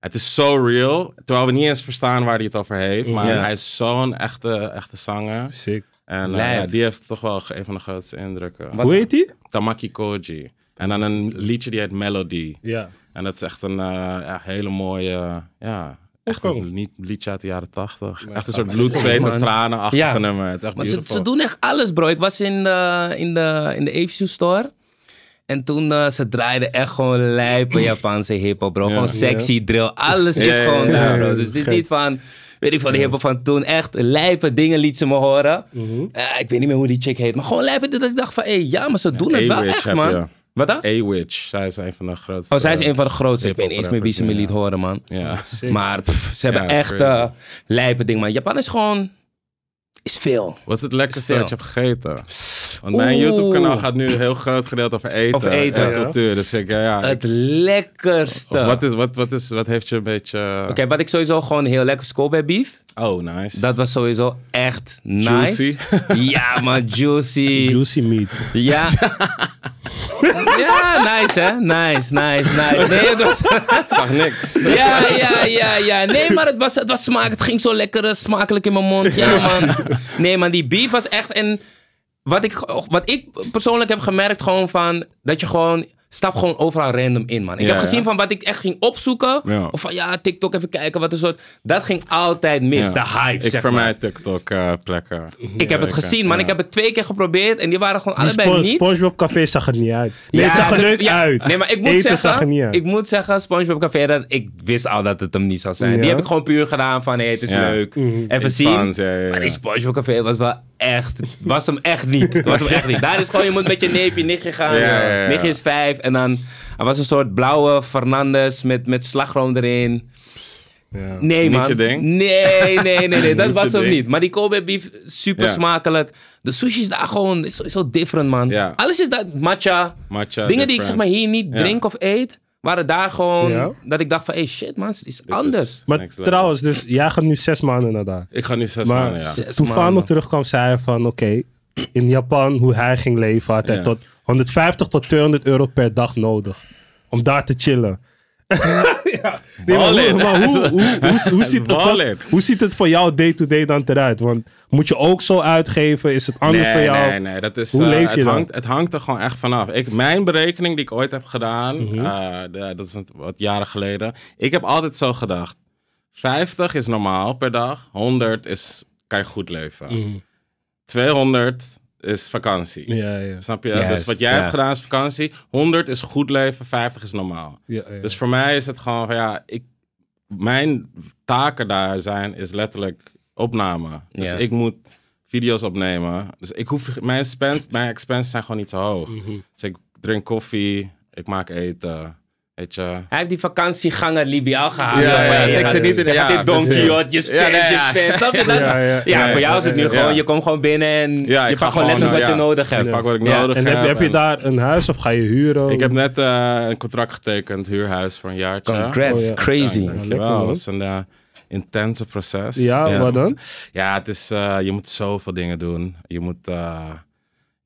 het is zo so real. Terwijl we niet eens verstaan waar hij het over heeft. Maar hij is zo'n echte, echte zanger. Sick. En eh, die heeft toch wel een van de grootste indrukken. Hoe heet die? Tamaki Koji. En dan een liedje die heet Melody. Ja. En dat is echt een eh, hele mooie... ja, Echt een liedje uit de jaren tachtig. Echt een soort bloed, zweet en tranen achter ja. maar ze, doen echt alles, bro. Ik was in de, in de, in de store. En toen, uh, ze draaiden echt gewoon lijpe Japanse hop bro. Gewoon sexy, drill. Alles is gewoon daar, bro. Dus het is niet van weet ik van de hiphop van toen. Echt lijpe dingen liet ze me horen. Mhm. Eh, ik weet niet meer hoe die chick heet. Maar gewoon lijpe dat ik dacht van, hé, ja, maar ze doen het wel echt, man. Wat dan? A-Witch. Zij is een van de grootste. Oh, zij is een van de grootste. Ik weet niet eens meer wie ze me liet horen, man. Ja. *laughs* Maar ze hebben ja, echt eh, lijpe dingen, man. Japan is gewoon... Is veel. Wat is het lekkerste dat je hebt gegeten? Want mijn YouTube-kanaal gaat nu een heel groot gedeelte over eten, over eten en ja. cultuur. Dus ja, het lekkerste. Wat, is, wat, wat, is, wat heeft je een beetje... Eh? Oké, wat ik sowieso gewoon heel lekker score bij beef. Oh, nice. Dat was sowieso echt nice. Juicy. *laughs* Ja, maar juicy. Juicy meat. Ja. *laughs* Ja, nice hè? Nice, nice, nice. Nee, het zag niks. Ja, ja, ja, ja. Nee, maar het was, het was smaak. Het ging zo lekker eh, smakelijk in mijn mond. Ja, man. *laughs* Nee, man, die beef was echt... En wat ik, wat ik persoonlijk heb gemerkt, gewoon van dat je gewoon. Stap gewoon overal random in, man. Ik heb gezien van wat ik echt ging opzoeken. Of van ja, TikTok even kijken, wat een soort. Dat ging altijd mis, de hype. Ik voor mij TikTok-plekken. Eh, ik heb het gezien, man. Ik heb het twee keer geprobeerd en die waren gewoon allebei niet. SpongeBob Café zag er niet uit. Nee, het zag er leuk uit. Nee, maar ik moet zeggen, ik moet zeggen, SpongeBob Café, dat, ik wist al dat het hem niet zou zijn. Die heb ik gewoon puur gedaan van hé, hey, het is leuk. Mhm. Even zien. maar die SpongeBob Café was wel echt, was hem echt niet. Was hem echt niet. Daar is gewoon, je moet met je neefje niet nichtje gaan. Ja, is vijf en dan, er was een soort blauwe Fernandes met, met slagroom erin. Ja. Nee, man. Nee, nee, nee, nee. *laughs* dat was hem niet. Maar die Kobe beef, super smakelijk. De sushi is daar gewoon zo, different, man. Alles is dat matcha. Dingen die ik zeg maar hier niet drink of eet waren daar gewoon dat ik dacht van, hey shit man, het is anders. Maar trouwens, dus jij gaat nu zes maanden naar daar. Ik ga nu zes maanden, ja. toen Fano terugkwam, zei hij van oké, in Japan hoe hij ging leven had hij tot 150 tot 200 euro per dag nodig. Om daar te chillen. *laughs* *laughs* hoe, hoe, hoe, ziet het, voor jou day-to-day dan eruit? Want moet je ook zo uitgeven? Is het anders voor jou? Nee, nee, dat is, hoe eh, leef je het hangt, het hangt er gewoon echt vanaf. Ik, mijn berekening die ik ooit heb gedaan, mhm. eh, dat is wat jaren geleden. Ik heb altijd zo gedacht. 50 is normaal per dag. 100 is, kan je goed leven. 200 mhm is vakantie. Ja, ja. Snap je? dus wat jij hebt gedaan is vakantie. 100 is goed leven, 50 is normaal. Ja, ja, dus voor mij is het gewoon van ja, ik, mijn taken daar zijn is letterlijk opname. Dus ik moet video's opnemen. Dus ik hoef, mijn, mijn expenses zijn gewoon niet zo hoog. Mhm. Dus ik drink koffie, ik maak eten. Weet Hij heeft die vakantieganger al gehaald. Ja, ik zit niet in de ja, dit Don je Ja, voor jou is het nu gewoon, je komt gewoon binnen en je pakt gewoon letterlijk wat je nodig hebt. pak wat ik nodig en heb. En heb je daar een huis of ga je huren? Ik heb net eh, een contract getekend, huurhuis voor een jaartje. Congrats, oh, crazy. dankjewel. Dat is een eh, intense proces. Ja, wat dan? Ja, het is, eh, je moet zoveel dingen doen. Je moet,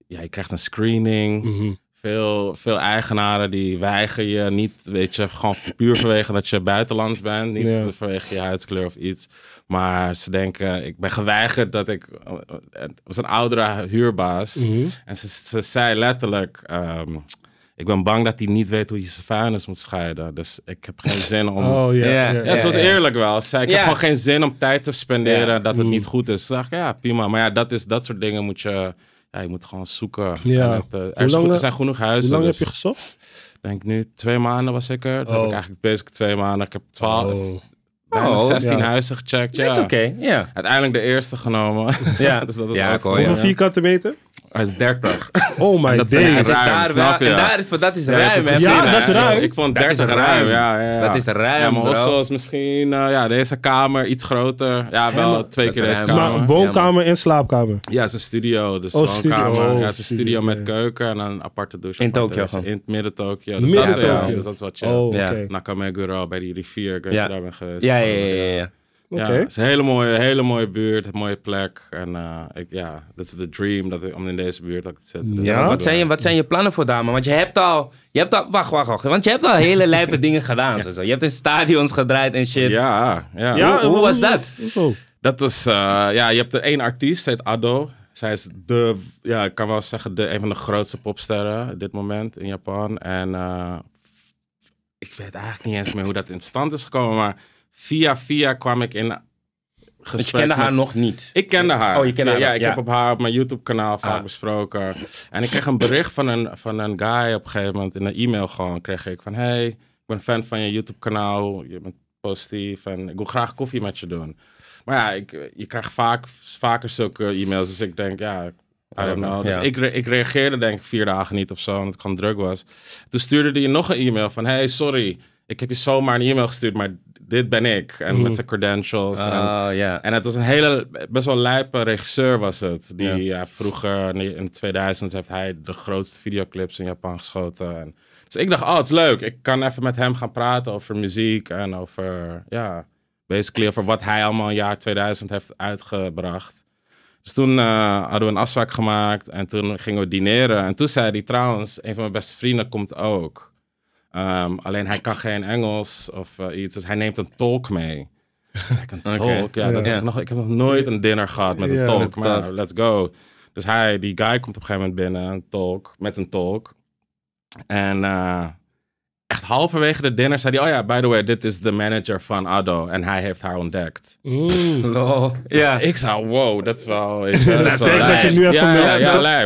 ja, je krijgt een screening. Mhm. Veel, veel eigenaren die weigeren je niet, weet je, gewoon puur vanwege dat je buitenlands bent. Niet vanwege je huidskleur of iets. Maar ze denken, ik ben geweigerd dat ik... Het was een oudere huurbaas. Mhm. En ze, ze zei letterlijk... Ehm, ik ben bang dat hij niet weet hoe je zijn vuilnis moet scheiden. Dus ik heb geen *laughs* zin om... Oh, ja, ze was eerlijk wel. Ze zei, ik heb gewoon geen zin om tijd te spenderen dat het mhm. niet goed is. Ze dacht ja, prima. Maar ja, dat, is, dat soort dingen moet je ja, je moet gewoon zoeken. Ja. Eh, er, lang, eh, er zijn genoeg huizen. Hoe lang dus heb je gezocht? denk nu twee maanden was ik er. Dan heb ik oh. eigenlijk bezig twee maanden. Ik heb twaalf, oh. 16 huizen gecheckt. Ja. Oké, okay, Uiteindelijk de eerste genomen. Ja, *laughs* dus dat is ja, Hoeveel vierkante meter? Hij is 30. *laughs* Oh my god. Dat is ruim, snap je? Daar is, dat is ruim, hè? Ja, dat is ruim. Ik vond 30 ruim. Ja, ja, Dat is ruim, Ja, maar Osso is misschien... Nou ja, deze kamer iets groter. Ja, wel twee keer deze kamer. Maar woonkamer en slaapkamer? Ja, het is een studio. Dus oh, woonkamer. ja, het is een oh, studio met keuken en een aparte douche. In Tokio In midden Tokio. Dus, dat is wat dus chill. Oh, okay. Nakameguro bij die rivier. Ik weet je daar geweest. Ja, ja, ja. Ja, het is een hele mooie, hele mooie buurt, een mooie plek. En eh, ik, ja, dat is de dream dat ik, om in deze buurt ook te zitten. Dus ja. Wat, zijn je, wat zijn je plannen voor Dame? Want je hebt al, je hebt al wacht, wacht, wacht. Want je hebt al hele lijpe *laughs* dingen gedaan. ja. Je hebt in stadions gedraaid en shit. Ja, ja. hoe, oh. was dat? Oh. Dat was, eh, ja, je hebt er één artiest, heet Ado. Zij is de, ja, ik kan wel zeggen, de, een van de grootste popsterren op dit moment in Japan. En eh, ik weet eigenlijk niet eens meer hoe dat in stand is gekomen, maar Via via kwam ik in gesprek. Dus je kende haar nog niet? Ik kende haar. Oh, je kende haar. Ja, ik heb op haar op mijn YouTube-kanaal vaak ah. besproken. En ik kreeg een bericht van een, van een guy op een gegeven moment. In een e-mail gewoon kreeg ik van... Hey, ik ben fan van je YouTube-kanaal. Je bent positief en ik wil graag koffie met je doen. Maar ja, ik, je krijgt vaak, vaker zulke e-mails. Dus ik denk, ja, I don't oh, know. Dus ik, ik reageerde denk ik vier dagen niet of zo, omdat ik gewoon druk was. Toen stuurde hij nog een e-mail van, hey, sorry, ik heb je zomaar een e-mail gestuurd, maar dit ben ik. En met mm. zijn credentials. en, oh, en het was een hele, best wel lijpe regisseur was het. Die ja, vroeger, in 2000, heeft hij de grootste videoclips in Japan geschoten. En, dus ik dacht, oh, het is leuk. Ik kan even met hem gaan praten over muziek en over, ja, basically over wat hij allemaal in jaar 2000 heeft uitgebracht. Dus toen eh, hadden we een afspraak gemaakt en toen gingen we dineren. En toen zei hij trouwens, een van mijn beste vrienden komt ook. Ehm, alleen hij kan geen Engels of eh, iets. Dus hij neemt een tolk mee. een dus *laughs* tolk? Ja, ik, heb nog nooit een dinner gehad met een tolk. Maar let's go. Dus hij, die guy komt op een gegeven moment binnen, een tolk, met een tolk. En... Eh, echt halverwege de dinner zei hij: Oh ja, by the way, dit is de manager van ado En hij heeft haar ontdekt. Oeh. *laughs* Dus ja. ik zou, wow, dat is wel. *laughs* dat dat je nu ja,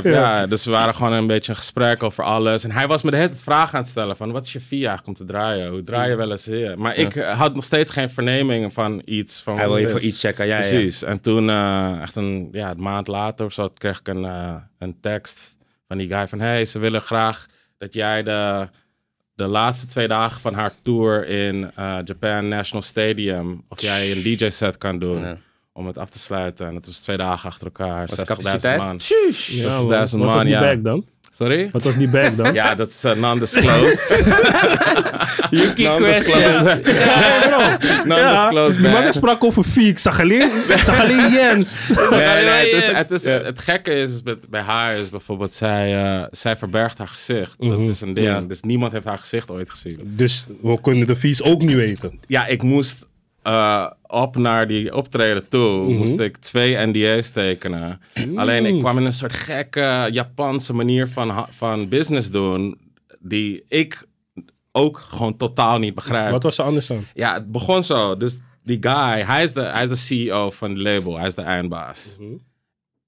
ja, Dus we waren gewoon een beetje een gesprek over alles. En hij was me de hele tijd vragen aan het stellen: van, Wat is je via eigenlijk om te draaien? Hoe draai je wel eens hier? Maar ik eh, had nog steeds geen verneming van iets. Van hij wil je voor iets checken, ja. Precies. En toen, eh, echt een, ja, een maand later of zo, kreeg ik een, eh, een tekst van die guy: van, Hey, ze willen graag dat jij de de laatste twee dagen van haar tour in uh, Japan National Stadium. Of jij een DJ-set kan doen om het af te sluiten. En het was twee dagen achter elkaar. 60.000 man. 60.000 ja, man, Wat was die ja. bag dan? Sorry? Wat was niet bag dan? *laughs* ja, dat is uh, non-disclosed. *laughs* you *laughs* keep questions. Non-disclosed bag. Man sprak over ik zag alleen Jens. nee, nee, het, is, het, het gekke is, bij haar is bijvoorbeeld, zij, uh, zij verbergt haar gezicht. Dat mhm. is een ding. Dus niemand heeft haar gezicht ooit gezien. Dus we kunnen de fees ook niet weten. Ja, ik moest eh, op naar die optreden toe mhm. moest ik twee NDA's tekenen. Alleen ik kwam in een soort gekke Japanse manier van, van business doen, die ik ook gewoon totaal niet begrijp. Wat was er anders dan? Ja, het begon zo. Dus die guy, hij is de, hij is de CEO van het label, hij is de eindbaas. Mhm.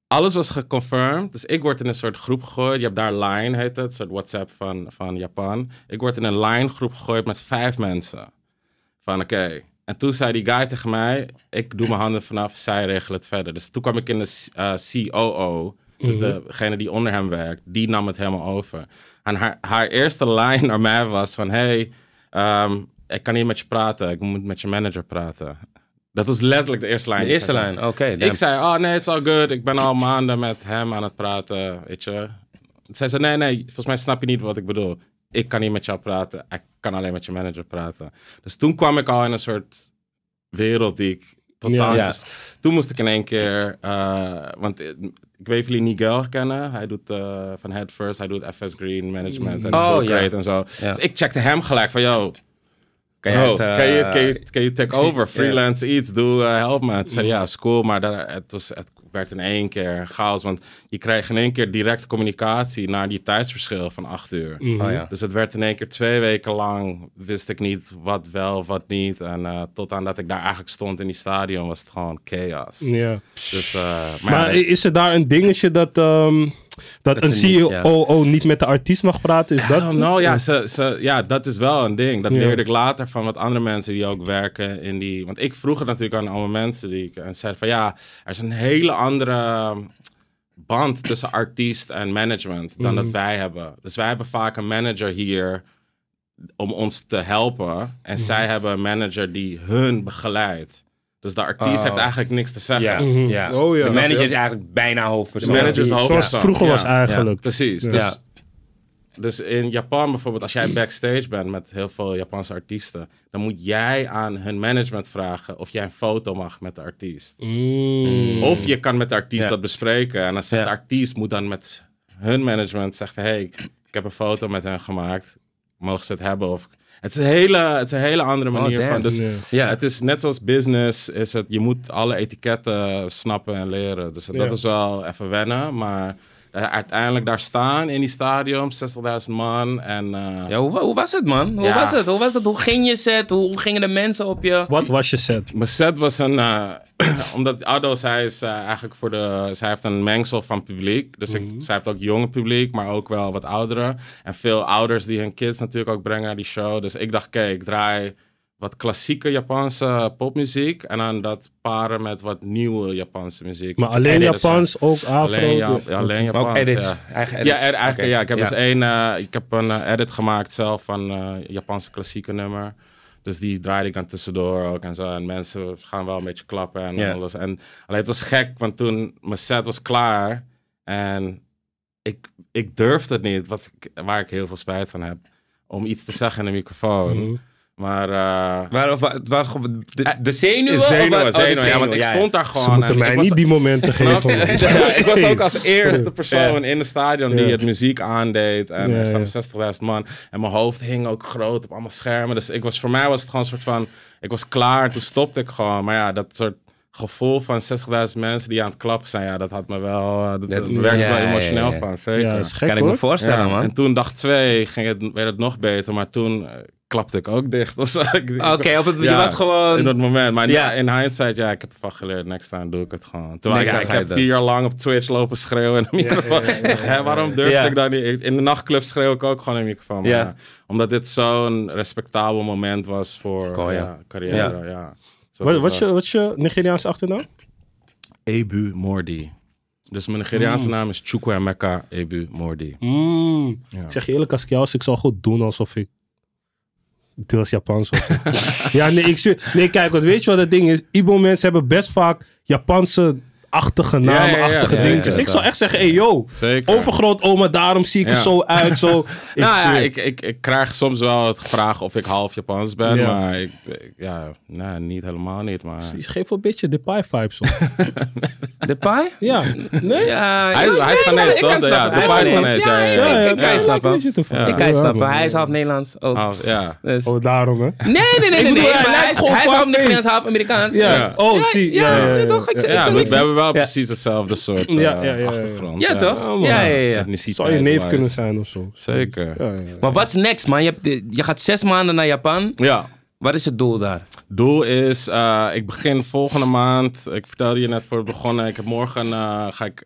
Alles was geconfirmed, dus ik word in een soort groep gegooid. Je hebt daar Line, heet het, een soort WhatsApp van, van Japan. Ik word in een Line groep gegooid met vijf mensen. Van oké, okay, en toen zei die guy tegen mij, ik doe mijn handen vanaf, zij regelen het verder. Dus toen kwam ik in de uh, eh, COO, dus mhm. degene die onder hem werkt, die nam het helemaal over. En haar, haar eerste line naar mij was van, hey, ehm, ik kan niet met je praten, ik moet met je manager praten. Dat was letterlijk de eerste lijn. De eerste lijn, oké. Dus ik zei, oh nee, it's all good. Ik ben al maanden met hem aan het praten, weet je. Zij zei, nee, nee, volgens mij snap je niet wat ik bedoel ik kan niet met jou praten, ik kan alleen met je manager praten. Dus toen kwam ik al in een soort wereld die ik totaal... toen moest ik in één keer, eh, want eh, ik weet jullie Nigel kennen. Hij doet eh, van Head First, hij doet FS Green Management en oh, great en zo. Dus ik checkte hem gelijk van, yo, kan je, oh, het, kan, je, kan, je, kan je take *laughs* over, freelance iets, doe, help me. Het zei, mm. ja, school, maar dat, het, was, het werd in één keer chaos. Want je kreeg in één keer direct communicatie naar die tijdsverschil van acht uur. Mhm. oh, ja. Dus het werd in één keer twee weken lang, wist ik niet wat wel, wat niet. En eh, tot aan dat ik daar eigenlijk stond in die stadion, was het gewoon chaos. Ja. Dus, eh, maar, is er daar een dingetje dat... Ehm, dat, een CEO niet, met de artiest mag praten, is dat? Nou ja, ze, ja, dat is wel een ding. Dat leerde ik later van wat andere mensen die ook werken in die. Want ik vroeg het natuurlijk aan alle mensen die ik en zei van ja, er is een hele andere band tussen artiest en management dan dat mhm. wij hebben. Dus wij hebben vaak een manager hier om ons te helpen. En mhm. zij hebben een manager die hun begeleidt. Dus de artiest heeft oh. eigenlijk niks te zeggen. Mhm. Oh, de manager is eigenlijk bijna hoofdpersoon. De manager is hoofdpersoon. vroeger was eigenlijk. Precies. Dus, dus in Japan bijvoorbeeld, als jij mhm. backstage bent met heel veel Japanse artiesten, dan moet jij aan hun management vragen of jij een foto mag met de artiest. Mm. Of je kan met de artiest dat bespreken. En dan zegt de artiest, moet dan met hun management zeggen: hé, hey, ik heb een foto met hen gemaakt mogen ze het hebben? Of, het, is een hele, het is een hele andere oh, manier van. Dus ja, het is net zoals business, is het, je moet alle etiketten snappen en leren. Dus dat is wel even wennen, maar eh, uiteindelijk daar staan in die stadion, 60.000 man. En, eh, ja, hoe, hoe, was het, man? Hoe, was het? hoe was het? Hoe ging je set? Hoe, gingen de mensen op je? Wat was je set? Mijn set was een... Eh, *clears throat* omdat Addo, zij is eigenlijk voor de... Zij heeft een mengsel van publiek. Dus ik, mhm. zij heeft ook jonge publiek, maar ook wel wat ouderen. En veel ouders die hun kids natuurlijk ook brengen naar die show. Dus ik dacht, kijk, ik draai wat klassieke Japanse popmuziek. En dan dat paren met wat nieuwe Japanse muziek. Maar alleen Japans, ook Afro? Alleen, Japans, ook edits, ja. Eigen Ja, er, eigen, ja ik heb, Dus één. Eh, ik heb een eh, edit gemaakt zelf van uh, Japanse klassieke nummer. Dus die draaide ik dan tussendoor ook en zo. En mensen gaan wel een beetje klappen en alles. En alleen het was gek, want toen mijn set was klaar... en ik, ik durfde het niet, wat, waar ik heel veel spijt van heb... om iets te zeggen in de microfoon... Mhm. Maar, uh, maar het was gewoon de, eh, de zenuwen? Oh, zenuwen, ja, want ik stond daar gewoon. Ze moeten mij niet die momenten *laughs* geven. ja, ik was ook als *laughs* eerste persoon in het stadion die het muziek aandeed. En er staan 60.000 man. En mijn hoofd hing ook groot op allemaal schermen. Dus ik was, voor mij was het gewoon een soort van, ik was klaar en toen stopte ik gewoon. Maar ja, dat soort gevoel van 60.000 mensen die aan het klappen zijn, ja, dat had me wel, eh, dat, werkte wel emotioneel van, zeker. kan ik me voorstellen, man. En toen dag twee ging het, werd het nog beter, maar toen klapte ik ook dicht. *laughs* Ah, oké, op het, was gewoon... In dat moment. Maar ja. in hindsight, ja, ik heb ervan geleerd. Next time doe ik het gewoon. Terwijl nee, ik heb vier jaar lang op Twitch lopen schreeuwen in de microfoon. *laughs* waarom durfde ik dat niet? In de nachtclub schreeuw ik ook gewoon in de microfoon. Maar, omdat dit zo'n respectabel moment was voor cool, carrière. Ja. Dus wat, is je, wat je Nigeriaanse achternaam? Ebu Mordi. Dus mijn Nigeriaanse mm. naam is Chukwemeka Ebu Mordi. Mm. Zeg je eerlijk, als ik jou als ik zou goed doen alsof ik deels Japans *laughs* ja, nee, ik, nee, kijk, wat weet je wat het ding is? Ibo mensen hebben best vaak Japanse achtige namen, achtige dingetjes. ik zou echt zeggen, hey yo, overgroot oma, daarom zie ik er zo uit. Zo. *laughs* ik nou ik, ik, ik krijg soms wel het vraag of ik half Japans ben, maar ik, ja, nee, niet helemaal niet. Maar... geef een beetje de pie vibes op. *laughs* de pie? Ja. Nee? Ja, hij, hij is Ghanese, toch? Ja, de is Ja, ik kan snappen. Ik kan snappen. Hij is half Nederlands ook. Dus- oh, daarom hè? Nee, nee, nee. Hij is half Nederlands, half Amerikaans. Oh, zie. Ja, toch? zou wel precies dezelfde soort uh, achtergrond. Ja, toch? Eh, ja, ja, ja. Zou je neef kunnen zijn of zo. Zeker. Maar wat is next, man? Je, gaat zes maanden naar Japan. Ja. Wat is het doel daar? Doel is, uh, ik begin volgende maand. Ik vertelde je net voor het begonnen. Ik heb morgen uh, ga ik,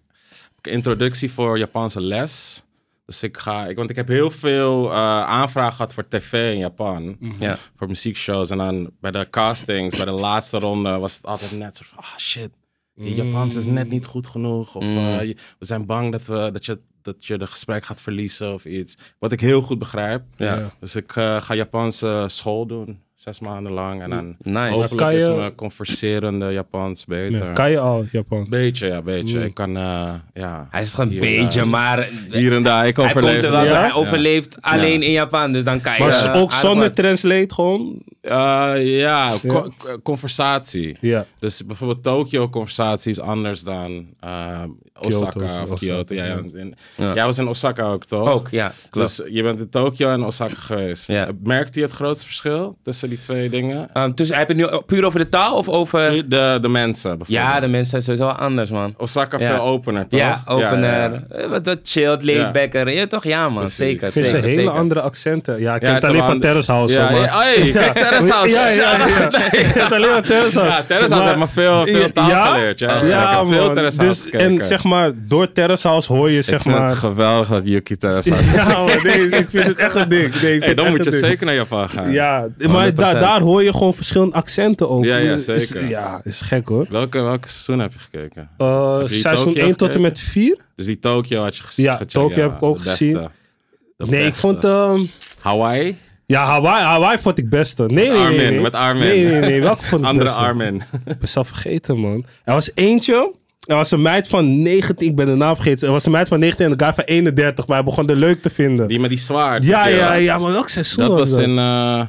introductie voor Japanse les. Dus ik ga, ik, want ik heb heel veel uh, aanvragen gehad voor tv in Japan. Mhm. ja. Voor muziekshows. En dan bij de castings, bij de laatste ronde, was het altijd net zo ah oh, shit je Japans is net niet goed genoeg. Of mm. eh, we zijn bang dat, we, dat, je, dat je de gesprek gaat verliezen of iets. Wat ik heel goed begrijp. Dus ik eh, ga Japanse school doen zes maanden lang. En dan nice. hopelijk is mijn converserende Japans beter. kan je al Japans? Beetje, ja, beetje. Mm. Ik kan, eh, ja. Hij is een beetje, maar... Eh, Hier en daar, ik overleef. Hij, wel, ja? hij overleeft alleen in Japan, dus dan kan je... Maar eh, ook zonder translate gewoon? ja, conversatie. Ja. Dus bijvoorbeeld Tokyo conversatie is anders dan Osaka of Kyoto. Ja, ja. ja, Jij was in Osaka ook, toch? Ook, ja. Dus je bent in Tokio en Osaka geweest. Ja. Merkt hij het grootste verschil tussen die twee dingen? Um, dus heb je nu puur over de taal of over... De, de mensen, Ja, de mensen zijn sowieso anders, man. Osaka veel opener, toch? Ja, opener. Eh, wat, wat chilled, laidbacker. Ja. toch? Ja, man. Zeker, zeker. zeker hele andere accenten. Ja, ik heb het alleen van Terrace House, ja, maar... Hey, kijk Terrace House. Ja, ja, ja. *laughs* alleen van Terrace House. Ja, Terrace House heeft maar veel taal geleerd, ja. Ja, Veel Terrace House dus, En zeg maar maar door Terrace House hoor je, zeg ik maar... Het geweldig dat Yuki Terrace House *laughs* Ja, nee, ik vind het echt een ding. Nee, dan moet je zeker naar Japan gaan. Ja, maar da daar hoor je gewoon verschillende accenten over. Ja, ja zeker. Is, ja, is gek hoor. Welke, welke seizoen heb je gekeken? Uh, seizoen Tokyo 1 tot en met 4. Dus die Tokyo had je gezien? Ja, Tokyo heb ik ook gezien. nee, ik vond... Uh, Hawaii? Ja, Hawaii, Hawaii vond ik beste. Nee, nee, nee, nee. Met Armin. Nee, nee, nee. Welke vond ik *laughs* Andere beste? Armin. Ik zelf vergeten, man. Er was eentje... Er was een meid van 19, ik ben de naam vergeten. Er was een meid van 19 en een guy van 31, maar hij begon de leuk te vinden. Die met die zwaard. Ja, ja, ja, maar ook zijn Dat was in. eh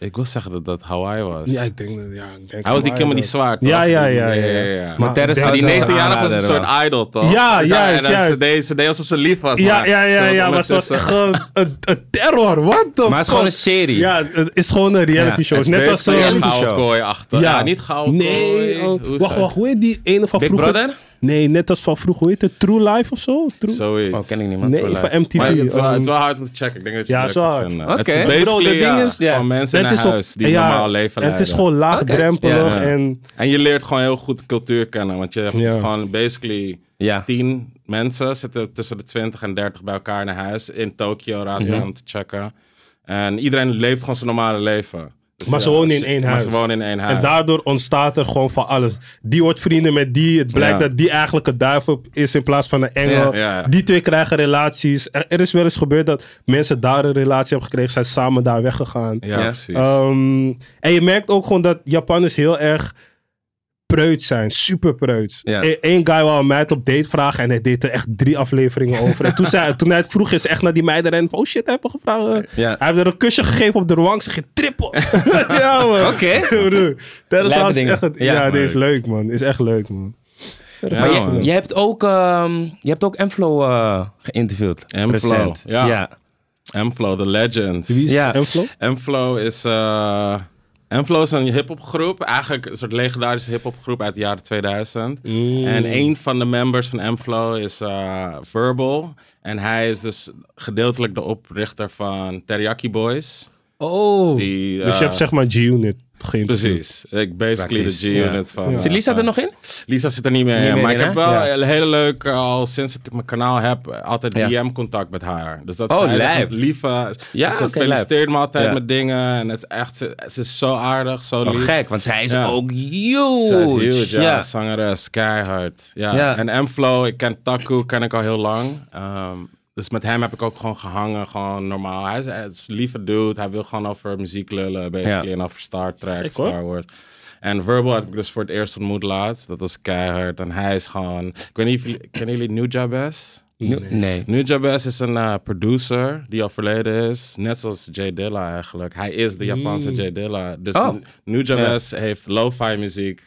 ik wil zeggen dat dat Hawaii was. Ja, ik denk dat. Ja, ik denk Hij was die Kim maar die zwaar Ja, ja, ja, ja, ja. Maar tijdens die 90-jarige was een soort idol, toch? Ja, ja, ja. Ze deed alsof ze lief was. Ja, ja, ja, ja. Maar ze was gewoon een terror. Wat toch? Maar het is gewoon een serie. Ja, het is gewoon een reality show. Net als eh, een reality show. achter. Ja, niet goud. Nee. Oh, wacht, wacht. Hoe heet die ene van vroeger? Big Brother? Nee, net als van vroeger. Hoe heet het? True Life of zo? True... Zoiets. Oh, ken ik niet, man. Nee, van MTV. Maar um, het, is wel, hard om te checken. Ik denk dat je ja, het eh. Okay. Het is Bro, eh, is... Ja. mensen in huis die normaal leven leiden. Het is gewoon laagdrempelig. En... en je leert gewoon heel goed de cultuur kennen. Want je hebt gewoon basically tien mensen zitten tussen de 20 en 30 bij elkaar naar huis in Tokio raad om mhm. te checken. En iedereen leeft gewoon zijn normale leven. Dus maar dus- ze wonen in één huis. En daardoor ontstaat er gewoon van alles. Die wordt vrienden met die. Het blijkt dat die eigenlijk een duivel is in plaats van een engel. die twee krijgen relaties. Er, is wel eens gebeurd dat mensen daar een relatie hebben gekregen. Zijn samen daar weggegaan. Ja, precies. Ehm, en je merkt ook gewoon dat Japan is heel erg preut zijn, super preut. Ja. Eén guy wou een meid op date vragen en hij deed er echt drie afleveringen *laughs* over. en toen, zei, toen hij vroeg is, echt naar die meiden rennen van, oh shit, hebben we gevraagd. Eh. Ja. Hij heeft er een kusje gegeven op de wang, zeg je, trippel. *laughs* *laughs* ja man. Oké. ja, dit is leuk man, is echt leuk man. maar je, je, hebt ook, um, je hebt ook MFlow uh, eh, geïnterviewd. MFlow, ja. ja. the legend. Wie is ja. MFlow flow is... Eh, Enflow is een hip hopgroep eigenlijk een soort legendarische hip hopgroep uit de jaren 2000. En een van de members van Enflow is eh, Verbal. En hij is dus gedeeltelijk de oprichter van Teriyaki Boys. Oh, dus je hebt eh, zeg maar G-Unit geïnteresseerd. Precies. Ik basically de G-unit van. Zit Lisa eh, er nog in? Lisa zit er niet meer in. Maar ik heb wel een hele leuk, al sinds ik mijn kanaal heb, altijd DM-contact met haar. Dus dat Oh, lieve. Ja, ze oké, feliciteert me altijd met dingen. En het is echt, ze, ze is zo aardig, zo Oh, gek, want zij is ook huge. Zij is huge, ja. Zangeres, keihard. Ja. Ja. En M-Flow, ik ken Taku, ken ik al heel lang. Ehm, dus met hem heb ik ook gewoon gehangen, gewoon normaal. Hij is, hij lieve dude, hij wil gewoon over muziek lullen, basically, ja. en over Star Trek, Star Wars. En Verbal heb ik dus voor het eerst ontmoet laatst. Dat was keihard. En hij is gewoon... Ik jullie... Kennen jullie Nee. nee. Best is een eh, producer die al verleden is. Net zoals Jay Dilla eigenlijk. Hij is de Japanse mm. Jay Dilla. Dus oh. Best Jabez heeft lo-fi muziek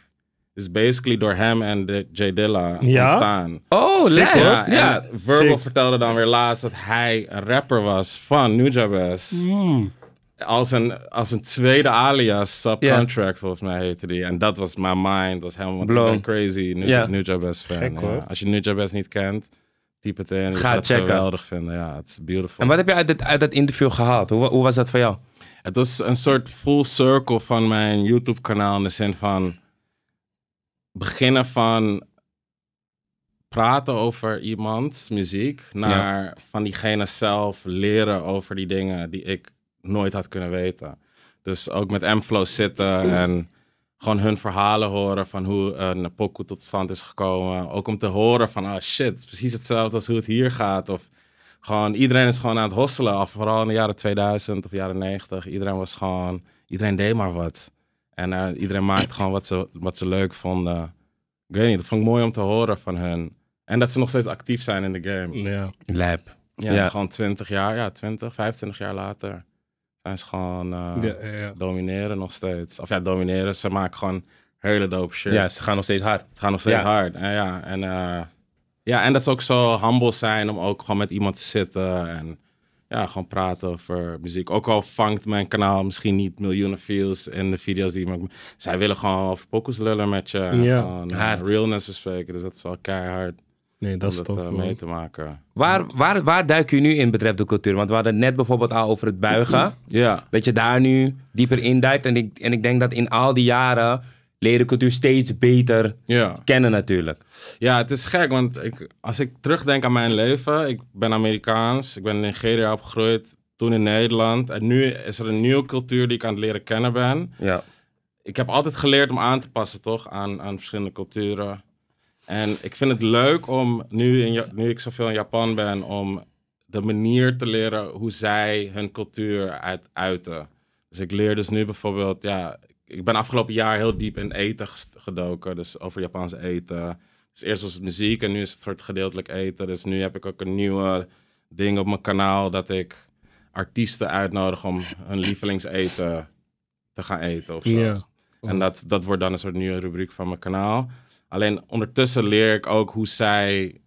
is basically door hem en de J Dilla ontstaan. Oh, lekker. Ja, ja. Verbal vertelde dan weer laatst dat hij een rapper was van Nujabes. Mm. Als, een, als een tweede alias subcontract, yeah. volgens mij heette die. En dat was my mind. was helemaal crazy Nujabes fan. Als je Nujabes niet kent, typ het in. Ga het checken. geweldig vinden. Ja, het is beautiful. En wat heb je uit, dit, uit dat interview gehaald? Hoe, hoe was dat voor jou? Het was een soort full circle van mijn YouTube kanaal in de zin van beginnen van praten over iemands muziek naar van diegene zelf leren over die dingen die ik nooit had kunnen weten. Dus ook met M-Flow zitten en gewoon hun verhalen horen van hoe een pokoe tot stand is gekomen. Ook om te horen van, ah shit, precies hetzelfde als hoe het hier gaat. Of gewoon, iedereen is gewoon aan het hosselen. vooral in de jaren 2000 of jaren 90. Iedereen was gewoon, iedereen deed maar wat. En eh, iedereen maakt gewoon wat ze, wat ze leuk vonden. Ik weet niet, dat vond ik mooi om te horen van hun. En dat ze nog steeds actief zijn in de game. Ja. Lab. Ja, gewoon 20 jaar, ja, 20, 25 jaar later. Zijn ze gewoon eh, domineren nog steeds. Of ja, domineren, ze maken gewoon hele dope shit. Ja, ze gaan nog steeds hard. Ze gaan nog steeds hard. En ja, en, eh, ja, en dat ze ook zo humble zijn om ook gewoon met iemand te zitten. En ja, gewoon praten over muziek. Ook al vangt mijn kanaal misschien niet miljoenen views en de video's die ik Zij willen gewoon over pokus lullen met je. ja, eh, realness bespreken. Dus dat is wel keihard. Nee, dat om is dat eh, mee te maken. Waar, waar, waar duik je nu in betreft de cultuur? Want we hadden net bijvoorbeeld al over het buigen. Ja. Dat je daar nu dieper in duikt. En ik, en ik denk dat in al die jaren leer de steeds beter kennen natuurlijk. Ja, het is gek, want ik, als ik terugdenk aan mijn leven, ik ben Amerikaans, ik ben in Nigeria opgegroeid, toen in Nederland. En nu is er een nieuwe cultuur die ik aan het leren kennen ben. Ja. Ik heb altijd geleerd om aan te passen, toch, aan, aan verschillende culturen. En ik vind het leuk om, nu, in, nu ik zoveel in Japan ben, om de manier te leren hoe zij hun cultuur uit, uiten. Dus ik leer dus nu bijvoorbeeld, ja, ik ben afgelopen jaar heel diep in eten gedoken. Dus over Japanse eten. Dus eerst was het muziek en nu is het soort gedeeltelijk eten. Dus nu heb ik ook een nieuwe ding op mijn kanaal dat ik artiesten uitnodig om hun lievelingseten te gaan eten of zo. En dat, dat wordt dan een soort nieuwe rubriek van mijn kanaal. Alleen ondertussen leer ik ook hoe zij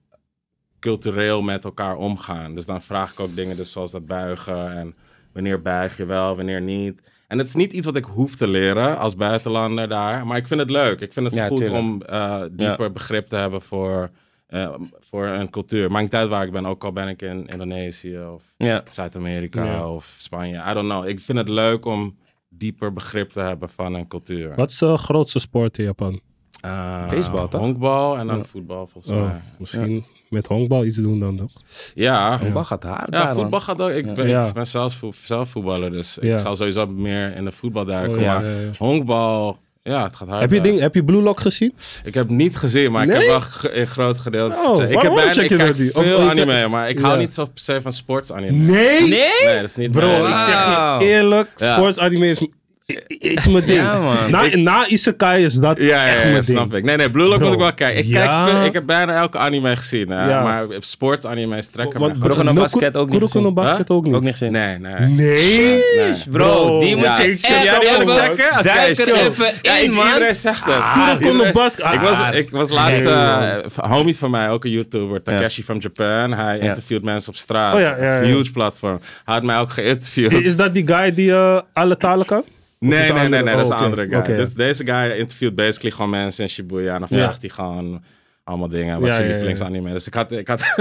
cultureel met elkaar omgaan. Dus dan vraag ik ook dingen dus zoals dat buigen en wanneer buig je wel, wanneer niet. En het is niet iets wat ik hoef te leren als buitenlander daar. Maar ik vind het leuk. Ik vind het goed om eh, dieper begrip te hebben voor, eh, voor een cultuur. Maakt niet uit waar ik ben. Ook al ben ik in Indonesië of Zuid-Amerika of Spanje. I don't know. Ik vind het leuk om dieper begrip te hebben van een cultuur. Wat is de grootste sport in Japan? Eh, Baseball, toch? Honkbal en dan voetbal, volgens oh, mij. Misschien met honkbal iets doen dan toch? Ja. Voetbal gaat hard. Ja, voetbal gaat ook. Ik ben, zelf, zelf voetballer, dus ik zal sowieso meer in de voetbal daar oh, Maar honkbal... Ja, het gaat hard. Heb je, ding, heb je Blue Lock gezien? Ik heb niet gezien, maar ik heb wel in groot gedeelte oh, Ik heb bijna, ik veel anime, maar ik hou niet zo per se van sports anime. Nee? Nee? nee dat is niet Bro, ik zeg je eerlijk, ja. sports anime is is mijn ding. Na, Isekai is dat ja, echt ja, snap ik. Nee, nee, Blue Lock moet ik wel kijken. Ik, kijk, ik heb bijna elke anime gezien. Maar sports anime trekken trekker. Want Kuroko no Basket ook niet gezien. Basket niet. gezien. Nee, nee. Nee? Bro, die moet je echt die checken. Oké, Duik even Ja, in, man. Ah, ik was, ah. ik was laatst, eh, homie van mij, ook een YouTuber, Takeshi from Japan. Hij interviewt mensen op straat. Oh Huge platform. Hij had mij ook geïnterviewd. Is dat die guy die eh, alle talen kan? Nee, nee, nee, nee, dat is een andere guy. deze guy interviewt basically gewoon mensen in Shibuya. En dan vraagt hij gewoon allemaal dingen. Wat ja, je lievelingsanime? Dus ik had, ik had... *laughs*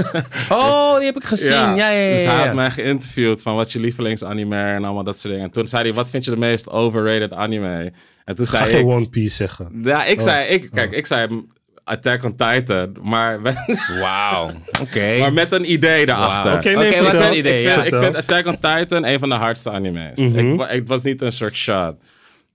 oh, die heb ik gezien. Ja, ja, ja, Dus hij had mij geïnterviewd van wat je lievelingsanime en allemaal dat soort dingen. En toen zei hij, wat vind je de meest overrated anime? En toen Ga zei ik... One Piece zeggen? Ja, ik oh. zei, ik, oh. kijk, ik zei Attack on Titan. Maar, wow, *laughs* maar met een idee daarachter. Oké, nee, wat Ik, vind, ik Attack on Titan een van de hardste animes. Mm ik, ik was niet een soort shot.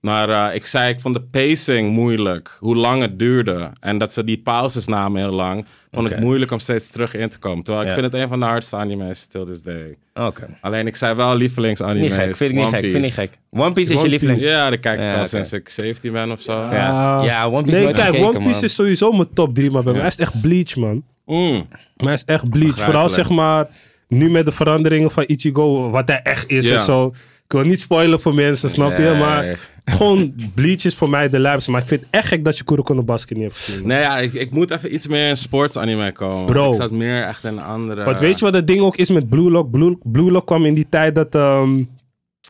Maar eh, ik zei, ik vond de pacing moeilijk. Hoe lang het duurde. En dat ze die pauzes namen heel lang. Vond het moeilijk om steeds terug in te komen. Terwijl ik vind het een van de hardste anime's till this day. Oké. Alleen ik zei wel lievelingsanime's. Niet gek, vind ik niet gek, vind ik gek. One Piece is je lievelings? Ja, dat kijk ik ja, al okay. sinds ik 17 ben of zo. Ja, ja One Piece Nee, kijk, One Piece is sowieso mijn top 3, maar hij is echt Bleach, man. Mm. Maar is echt Bleach. Vooral zeg maar nu met de veranderingen van Ichigo, wat hij echt is yeah. en zo. Ik wil niet spoilen voor mensen, snap je? Maar *laughs* gewoon Bleach is voor mij de lijpste. Maar ik vind echt gek dat je Kuroko no Basket niet hebt gezien. Nee, ja, ik, ik moet even iets meer in sportsanime komen. Bro. Ik zat meer echt in een andere... Wat weet je wat het ding ook is met Blue Lock? Blue, Blue Lock kwam in die tijd dat... Ehm,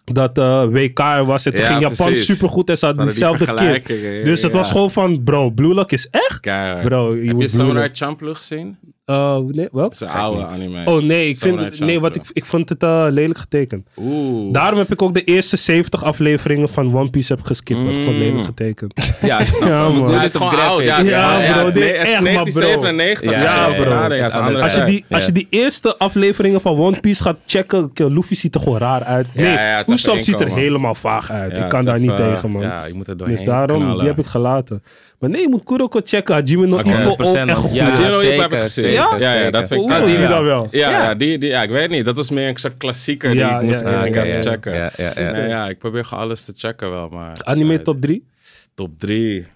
dat uh, eh, WK was. Het toen ging Japan precies. supergoed en ze hadden dezelfde kick. Dus het was gewoon van, bro, Blue Lock is echt? bro, je Heb je Samurai Champloo gezien? Uh, nee, wel? Het is een oude anime. Oh nee, ik, vind, nee wat ik, ik vond het eh, lelijk getekend. Oeh. Daarom heb ik ook de eerste 70 afleveringen van One Piece heb geskipt. Mm. lelijk getekend. Ja, ja, man. Dit is gewoon oud. Ja, bro. echt, maar bro. 97. Ja, dus bro. Als je, die, als je die eerste afleveringen van One Piece gaat checken, Luffy ziet er gewoon raar uit. Nee, Usopp ziet er helemaal vaag uit. Ik kan daar niet tegen, man. Ja, moet dus doorheen Dus daarom, die heb ik gelaten. Maar nee, je moet Kuroko checken. Hajime no Ippo ook echt goed. Ja, Hajime heb ik gezien. Ja? dat vind ik... Hoe die dan wel? Ja, die, die, ja, ik weet niet. Dat was meer een soort klassieker die ik moest even checken. Ja, ja, Nee, ja, ik probeer gewoon alles te checken wel, maar... Anime top 3? Top 3...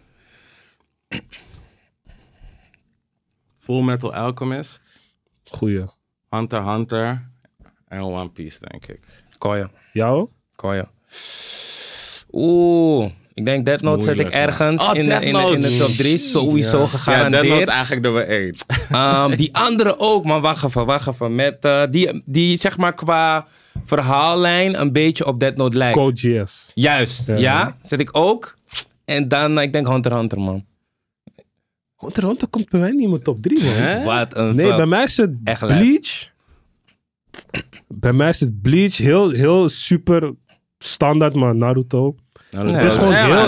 Full Metal Alchemist. Goeie. Hunter Hunter. En One Piece, denk ik. Koya. Jou? Koya. Oeh... Ik denk Dead Note zet ik ergens oh, in, de, in, de, in, de top 3. Sowieso ja. gegarandeerd. Ja, Dead Note eigenlijk nummer 1. Um, *laughs* ehm, die andere ook, maar wacht even, wacht even. Met, eh, die, die zeg maar qua verhaallijn een beetje op Dead Note lijkt. Code.js. Juist, ja. ja. Zet ik ook. En dan, eh, ik denk Hunter Hunter, man. Hunter Hunter komt bij mij niet in mijn top 3, man. Wat een Nee, bij mij is het Bleach. Bij mij is het Bleach heel, heel super standaard, maar Naruto. Nou, het is gewoon heel... Ja, nou,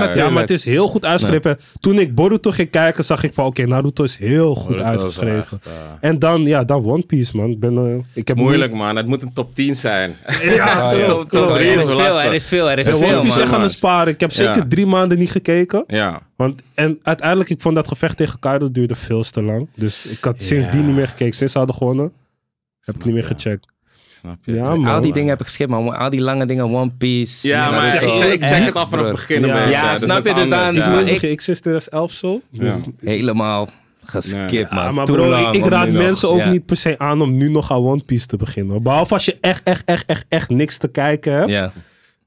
maar, ja, maar, het is heel goed uitgeschreven. Toen ik Boruto ging kijken, zag ik van... Oké, Naruto is heel goed uitgeschreven. Eh, en dan, ja, dan One Piece, man. Ik ben, eh, ik heb Moeilijk, man. Het moet een top 10 zijn. ja, *laughs* is veel, Er is veel, er is veel, One Piece echt aan het sparen. Ik heb zeker drie maanden niet gekeken. Ja. Want, en uiteindelijk, ik vond dat gevecht tegen Kaido duurde veel te lang. Dus ik had sindsdien niet meer gekeken. Sinds ze hadden gewonnen, heb ik niet meer gecheckt. Snap je? Ja, man, al die dingen heb ik geschreven, maar al die lange dingen, One Piece. Ja, maar ik, zeg, het al vanaf het begin. Ja, eh, ja dus snap je? Dus dan, ik, ik, er elf zo. Helemaal geskipt, man. ik, raad mensen ook niet per se aan om nu nog aan One Piece te beginnen. Behalve als je echt, echt, echt, echt, echt niks te kijken hebt. Ja.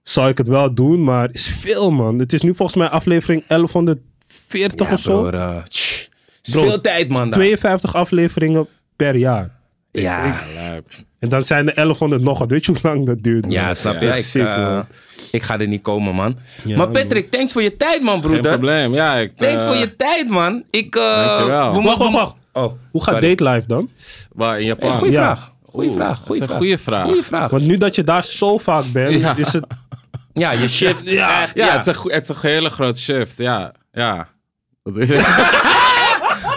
Zou ik het wel doen, maar het is veel, man. Het is nu volgens mij aflevering 1140 of zo. Eh, bro, veel tijd, man. Dan. 52 afleveringen per jaar. Ja, en dan zijn de 1100 nog wat. Weet je hoe lang dat duurt? Man? Ja, snap je? ik, eh, ik, ga er niet komen, man. maar Patrick, thanks voor je tijd, man, broeder. Geen probleem, ja. Ik, thanks uh, voor je tijd, man. Ik, uh, wacht, wacht, wacht. Oh, hoe gaat sorry. Date dan? Waar, in Japan? goeie, vraag. Goeie, vraag. Goeie, vraag. Want nu dat je daar zo vaak bent, is het... Ja, je shift. Ja, Het, is een, het is een hele grote shift, ja. Ja. *laughs*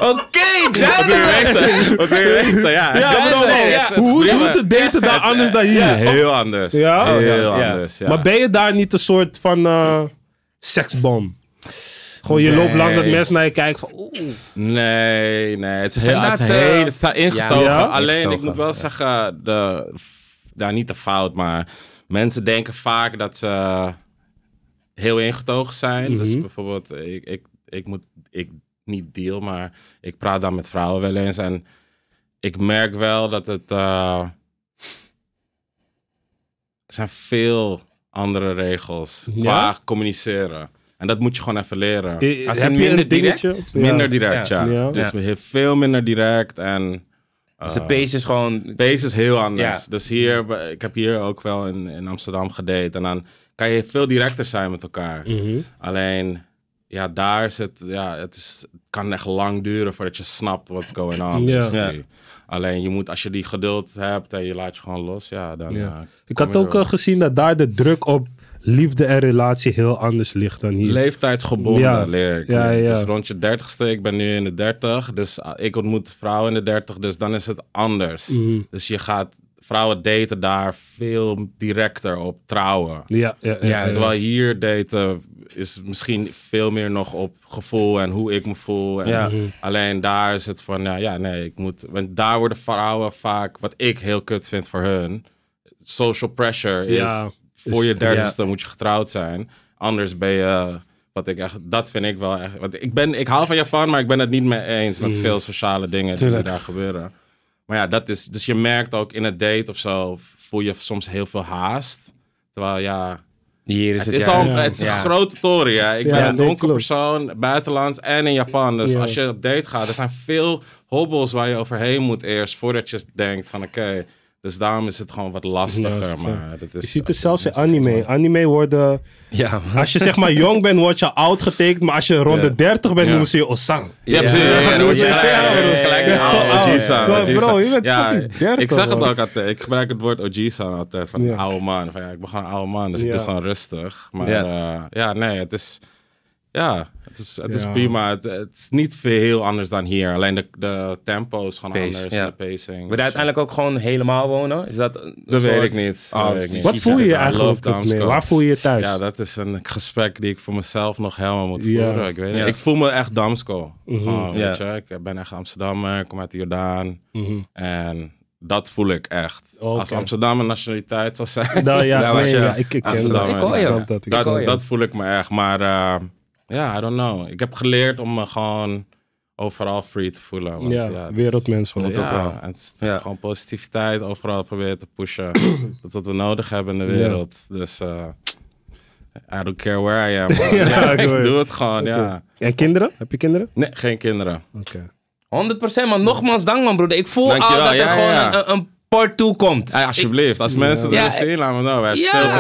Oké, duidelijk. Wat wil je Ja, ja, Hoe is het daten daar anders eh, dan hier? Heel anders. Ja? Heel anders, Maar ben je daar niet een soort van eh, seksbom? Gewoon je loopt langs het mes naar je kijkt van oeh. Nee, nee. Het, is heel, staat ingetogen. Ja, Alleen, ik moet wel zeggen, de, daar nou, niet de fout, maar mensen denken vaak dat ze heel ingetogen zijn. Dus mhm. bijvoorbeeld, ik, ik, ik, moet, ik niet deal, maar ik praat dan met vrouwen wel eens. En ik merk wel dat het. Eh, er zijn veel andere regels qua communiceren. En dat moet je gewoon even leren. Eh, Als heb je minder direct? Minder direct, ja. ja. ja. Dus veel minder direct en... Dus de eh, pace is gewoon... Pace is heel anders. Dus hier, ik heb hier ook wel in, in Amsterdam gedate. En dan kan je veel directer zijn met elkaar. Mhm. Alleen, ja, daar zit, ja, het, is, het kan echt lang duren voordat je snapt what's going on. Ja. Alleen je moet, als je die geduld hebt en je laat je gewoon los, ja, dan. Ja. ik had ook al eh, gezien dat daar de druk op liefde en relatie heel anders ligt dan hier. Leeftijdsgebonden leer ik. Ja, ja. Dus rond je dertigste, ik ben nu in de dertig, dus eh, ik ontmoet vrouwen in de dertig, dus dan is het anders. Mhm. Dus je gaat vrouwen daten daar veel directer op trouwen. Ja, ja, ja, ja dus- Terwijl hier daten is misschien veel meer nog op gevoel en hoe ik me voel. En ja. Alleen daar is het van, ja, ja, nee, ik moet... Want daar worden vrouwen vaak, wat ik heel kut vind voor hun... Social pressure is, voor is, je dertigste moet je getrouwd zijn. Anders ben je... Wat ik echt, dat vind ik wel echt. Want ik, ben, ik hou van Japan, maar ik ben het niet mee eens met mm. veel sociale dingen die daar gebeuren. Maar ja, dat is. Dus je merkt ook in het date of zo. voel je soms heel veel haast. Terwijl ja. Hier is het, is, al, het is een grote toren, ja. Ik ben een donker persoon, buitenlands en in Japan. Dus als je op date gaat, er zijn veel hobbels waar je overheen moet eerst... voordat je denkt van oké, dus daarom is het gewoon wat lastiger. maar dat is, je ziet het zelfs in anime. Anime worden. Ja, als je zeg maar jong bent, word je oud getekend. Maar als je rond de 30 bent, noemen ze je Osang. Ja, precies. Ja, dan gelijk. Bro, je bent ja, 30. Ik zeg het ook altijd. Ik gebruik het woord Ojisan altijd. Van oude man. Van, ja, ik ben gewoon oude man, dus ik doe gewoon rustig. Maar ja, eh, nee, het is. Ja, het is, het is prima. Het, is niet veel heel anders dan hier. Alleen de, de tempo is gewoon anders, de pacing. Wil je dus- uiteindelijk ook gewoon helemaal wonen? Is dat dat, oh, weet ik niet. Wat voel je, eigenlijk Waar voel je je thuis? Ja, dat is een gesprek die ik voor mezelf nog helemaal moet voeren. Ik, weet niet. ik voel me echt Damsko. Mhm. Oh, ik ben echt Amsterdammer, eh, ik kom uit de Jordaan. Mhm. En dat voel ik echt. Als Amsterdam een nationaliteit zou zijn. Nou, ja, *laughs* ja, ik, ken dat. Ik, dat, oh dat, voel ik me echt. Maar eh, ja, I don't know. Ik heb geleerd om me gewoon overal free te voelen. Want, ja, ja wereldmens gewoon. Ja, gewoon positiviteit overal proberen te pushen. *clears throat* dat wat we nodig hebben in de wereld. Dus eh, I don't care where I am. *laughs* ik doe het gewoon, ja. En kinderen? Heb je kinderen? Nee, geen kinderen. Oké. 100% Maar nogmaals dank man broeder. Ik voel al dat er gewoon een, een part 2 komt. alsjeblieft, als mensen ja. dat zien, laat me nou. Wij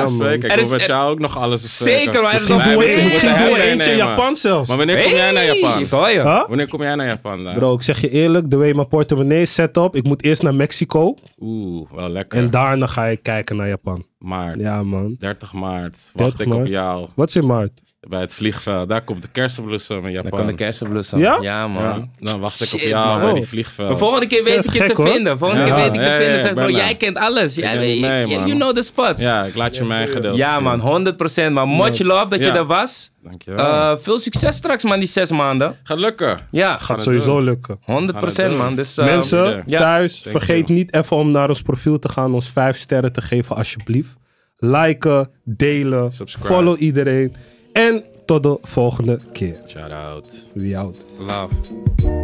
spreken. Ik wil met jou ook nog alles Zeker, maar dan doen we, misschien doen eentje in Japan zelfs. Maar wanneer kom jij naar Japan? Wanneer kom jij naar Japan? Bro, ik zeg je eerlijk, de way mijn portemonnee set op, ik moet eerst naar Mexico. Oeh, wel lekker. En daarna ga ik kijken naar Japan. Maart. Ja, man. 30 maart. Wacht ik op jou. Wat is in maart? bij het vliegveld. Daar komt de kersenbloesem in Japan. Daar komt de kersenbloesem. Ja? Ja, man. Dan wacht ik op jou bij die oh. vliegveld. De volgende keer weet ik je te vinden. Volgende keer weet ik je te vinden. Zeg, bro, jij kent alles. Jij weet, you, know the spots. Ja, ik laat je mijn gedeelte Ja, man. 100%. Maar much love dat je er was. Dankjewel. Uh, veel succes straks, man, die zes maanden. Gaat lukken. Ja. Gaat sowieso doen. lukken. 100% man. Dus, eh, Mensen thuis, vergeet niet even om naar ons profiel te gaan. Ons vijf sterren te geven, alsjeblieft. Liken, delen, follow iedereen. En tot de volgende keer. Shout out. We out. Love.